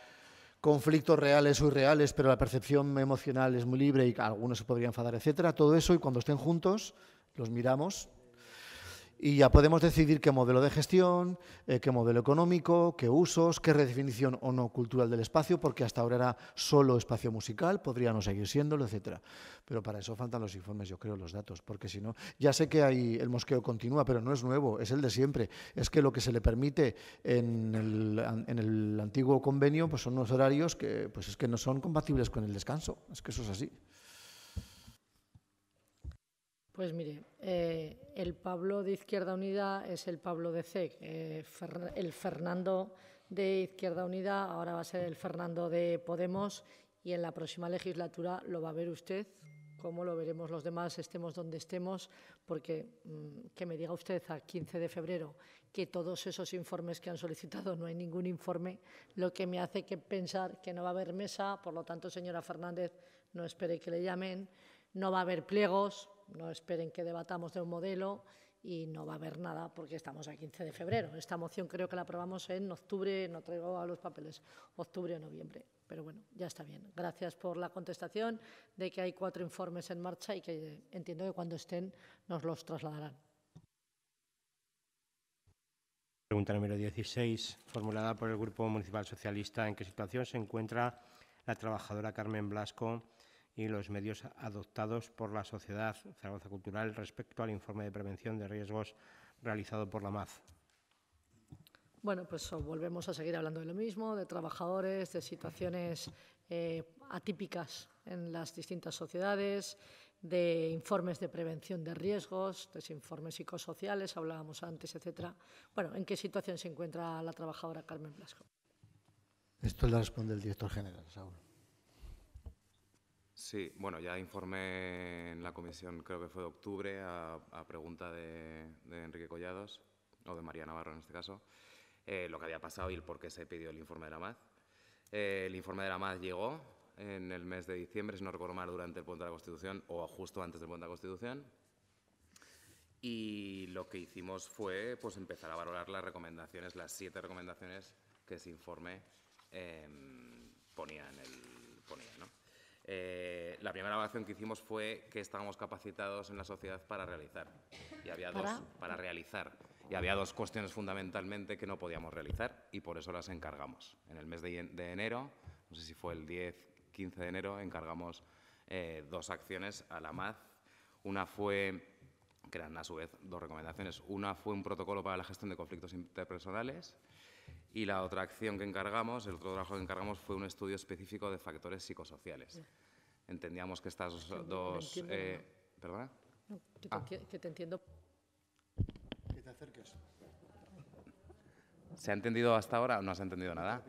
Speaker 2: conflictos reales o irreales, pero la percepción emocional es muy libre y algunos se podrían enfadar, etcétera. Todo eso, y cuando estén juntos, los miramos y ya podemos decidir qué modelo de gestión, eh, qué modelo económico, qué usos, qué redefinición o no cultural del espacio, porque hasta ahora era solo espacio musical, podría no seguir siéndolo, etcétera. Pero para eso faltan los informes, yo creo, los datos, porque si no, ya sé que hay, el mosqueo continúa, pero no es nuevo, es el de siempre. Es que lo que se le permite en el, en el antiguo convenio pues son unos horarios que pues es que no son compatibles con el descanso, es que eso es así.
Speaker 9: Pues mire, eh, el Pablo de Izquierda Unida es el Pablo de CEC. el Fernando de Izquierda Unida ahora va a ser el Fernando de Podemos y en la próxima legislatura lo va a ver usted, como lo veremos los demás, estemos donde estemos, porque mm, que me diga usted a 15 de febrero que todos esos informes que han solicitado no hay ningún informe, lo que me hace que pensar que no va a haber mesa, por lo tanto, señora Fernández, no espere que le llamen, no va a haber pliegos no esperen que debatamos de un modelo y no va a haber nada porque estamos a 15 de febrero. Esta moción creo que la aprobamos en octubre, no traigo a los papeles, octubre o noviembre. Pero bueno, ya está bien. Gracias por la contestación de que hay cuatro informes en marcha y que entiendo que cuando estén nos los trasladarán.
Speaker 3: Pregunta número 16, formulada por el Grupo Municipal Socialista. ¿En qué situación se encuentra la trabajadora Carmen Blasco? y los medios adoptados por la Sociedad Zaragoza Cultural respecto al informe de prevención de riesgos realizado por la MAZ.
Speaker 9: Bueno, pues volvemos a seguir hablando de lo mismo, de trabajadores, de situaciones eh, atípicas en las distintas sociedades, de informes de prevención de riesgos, de informes psicosociales, hablábamos antes, etcétera. Bueno, ¿en qué situación se encuentra la trabajadora Carmen Blasco?
Speaker 2: Esto la responde el director general, Saúl.
Speaker 10: Sí, bueno, ya informé en la comisión, creo que fue de octubre, a, pregunta de, Enrique Collados, o de María Navarro en este caso, eh, lo que había pasado y el por qué se pidió el informe de la MAD. Eh, el informe de la MAD llegó en el mes de diciembre, si no recuerdo mal, durante el punto de la Constitución o justo antes del punto de la Constitución. Y lo que hicimos fue pues, empezar a valorar las recomendaciones, las siete recomendaciones que ese informe em, ponía en el, eh, la primera evaluación que hicimos fue que estábamos capacitados en la sociedad para realizar. Y había dos, para realizar. Y había dos cuestiones fundamentalmente que no podíamos realizar y por eso las encargamos. En el mes de, enero, no sé si fue el 10, 15 de enero, encargamos eh, dos acciones a la MAD. Una fue que eran a su vez dos recomendaciones. Una fue un protocolo para la gestión de conflictos interpersonales y la otra acción que encargamos, el otro trabajo que encargamos fue un estudio específico de factores psicosociales. Entendíamos que estas dos... Eh, ¿Perdona?
Speaker 9: Ah. que, te, entiendo.
Speaker 2: te
Speaker 10: ¿Se ha entendido hasta ahora o no has entendido nada?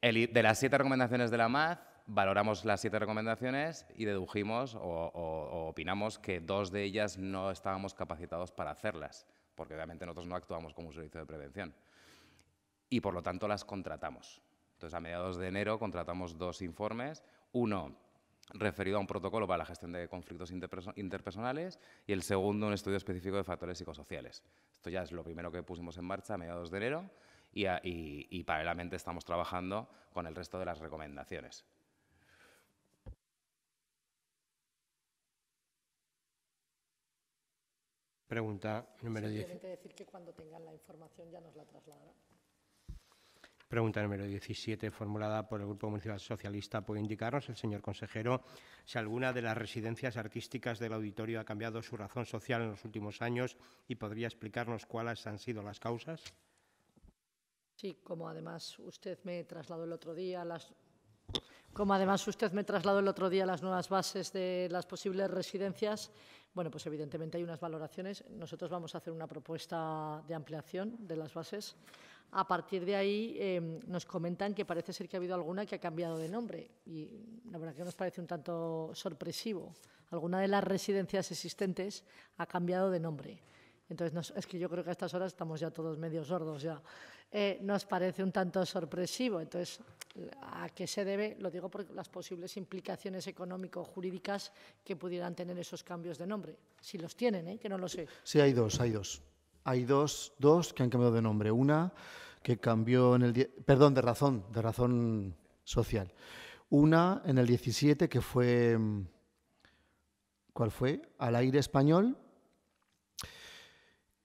Speaker 10: de las siete recomendaciones de la MAD, valoramos las siete recomendaciones y dedujimos o, o, opinamos que dos de ellas no estábamos capacitados para hacerlas, porque obviamente nosotros no actuamos como un servicio de prevención y por lo tanto las contratamos. Entonces, a mediados de enero contratamos dos informes, uno referido a un protocolo para la gestión de conflictos interpersonales y el segundo un estudio específico de factores psicosociales. Esto ya es lo primero que pusimos en marcha a mediados de enero y, paralelamente estamos trabajando con el resto de las recomendaciones. Pregunta número 10.
Speaker 9: decir que cuando tengan la información ya nos la trasladarán.
Speaker 3: Pregunta número 17, formulada por el Grupo Municipal Socialista. ¿Puede indicarnos el señor consejero si alguna de las residencias artísticas del auditorio ha cambiado su razón social en los últimos años y podría explicarnos cuáles han sido las causas?
Speaker 9: Sí, como además usted me trasladó el otro día las como además usted me trasladó el otro día las nuevas bases de las posibles residencias, bueno, pues evidentemente hay unas valoraciones. Nosotros vamos a hacer una propuesta de ampliación de las bases a partir de ahí em, nos comentan que parece ser que ha habido alguna que ha cambiado de nombre y la verdad que nos parece un tanto sorpresivo. Alguna de las residencias existentes ha cambiado de nombre. Entonces, nos, es que yo creo que a estas horas estamos ya todos medio sordos ya. Eh, nos parece un tanto sorpresivo. Entonces, ¿a qué se debe? Lo digo por las posibles implicaciones económico-jurídicas que pudieran tener esos cambios de nombre. Si los tienen, ¿eh? que no lo sé.
Speaker 2: Sí, hay dos, hay dos hay dos, dos que han cambiado de nombre. Una que cambió en el... Perdón, de razón, de razón social. Una en el 17 que fue... ¿Cuál fue? Al aire español,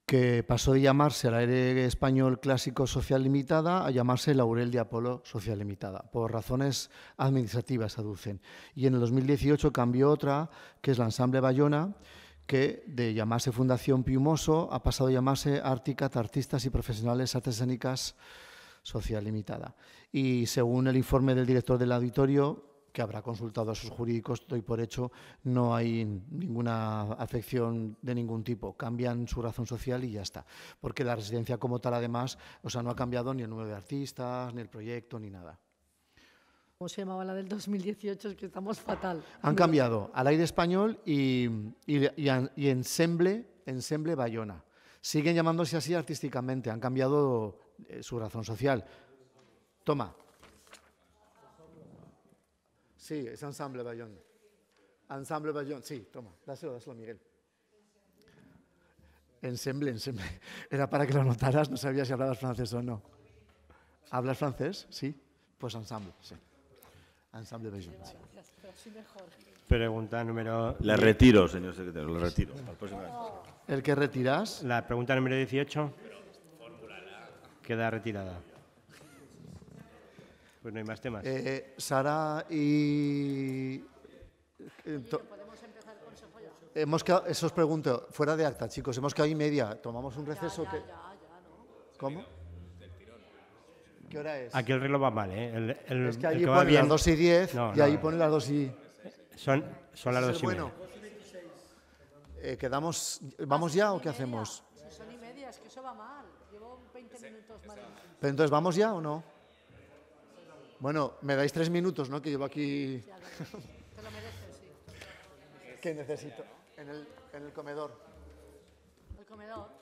Speaker 2: que pasó de llamarse al aire español clásico social limitada a llamarse Laurel de Apolo social limitada, por razones administrativas aducen. Y en el 2018 cambió otra, que es la Ensamble Bayona, que de llamarse Fundación Piumoso ha pasado a llamarse Articat Artistas y Profesionales Artesánicas Social Limitada. Y según el informe del director del auditorio, que habrá consultado a sus jurídicos, doy por hecho, no hay ninguna afección de ningún tipo. Cambian su razón social y ya está. Porque la residencia como tal, además, o sea, no ha cambiado ni el número de artistas, ni el proyecto, ni nada.
Speaker 9: ¿Cómo se llamaba la del 2018? Es que estamos fatal.
Speaker 2: Han cambiado al aire español y, y, ensemble, ensemble Bayona. Siguen llamándose así artísticamente, han cambiado eh, su razón social. Toma. Sí, es Ensemble Bayona. Ensemble Bayona, sí, toma, dáselo, dáselo Miguel. Ensemble, ensemble. (laughs) Era para que lo notaras, no sabía si hablabas francés o no. ¿Hablas francés? Sí. Pues ensemble, sí. Pregunta número... La
Speaker 1: retiro, señor secretario, la retiro.
Speaker 3: ¿El que retiras? La pregunta número 18
Speaker 2: queda retirada. Pues no hay más temas. Eh, Sara y... Eh, hemos quedado, eso os pregunto, fuera de acta, chicos, hemos quedado y media. Tomamos un receso ya, que... Ya, ¿Cómo? ¿Qué es? Aquí
Speaker 3: el reloj va mal, ¿eh? El, el, es que allí bien... las 2 y 10 y ahí
Speaker 2: pone las 2 y... Son, son las 2 y bueno. Eh, ¿Quedamos, vamos ya o qué hacemos?
Speaker 9: son y media, es que eso va mal. Llevo 20 minutos más.
Speaker 2: Pero entonces, ¿vamos ya o no? Bueno, me dais 3 minutos, ¿no? Que llevo aquí... (laughs) lo mereces, sí. ¿Qué necesito? En el, en el comedor.
Speaker 9: ¿El comedor?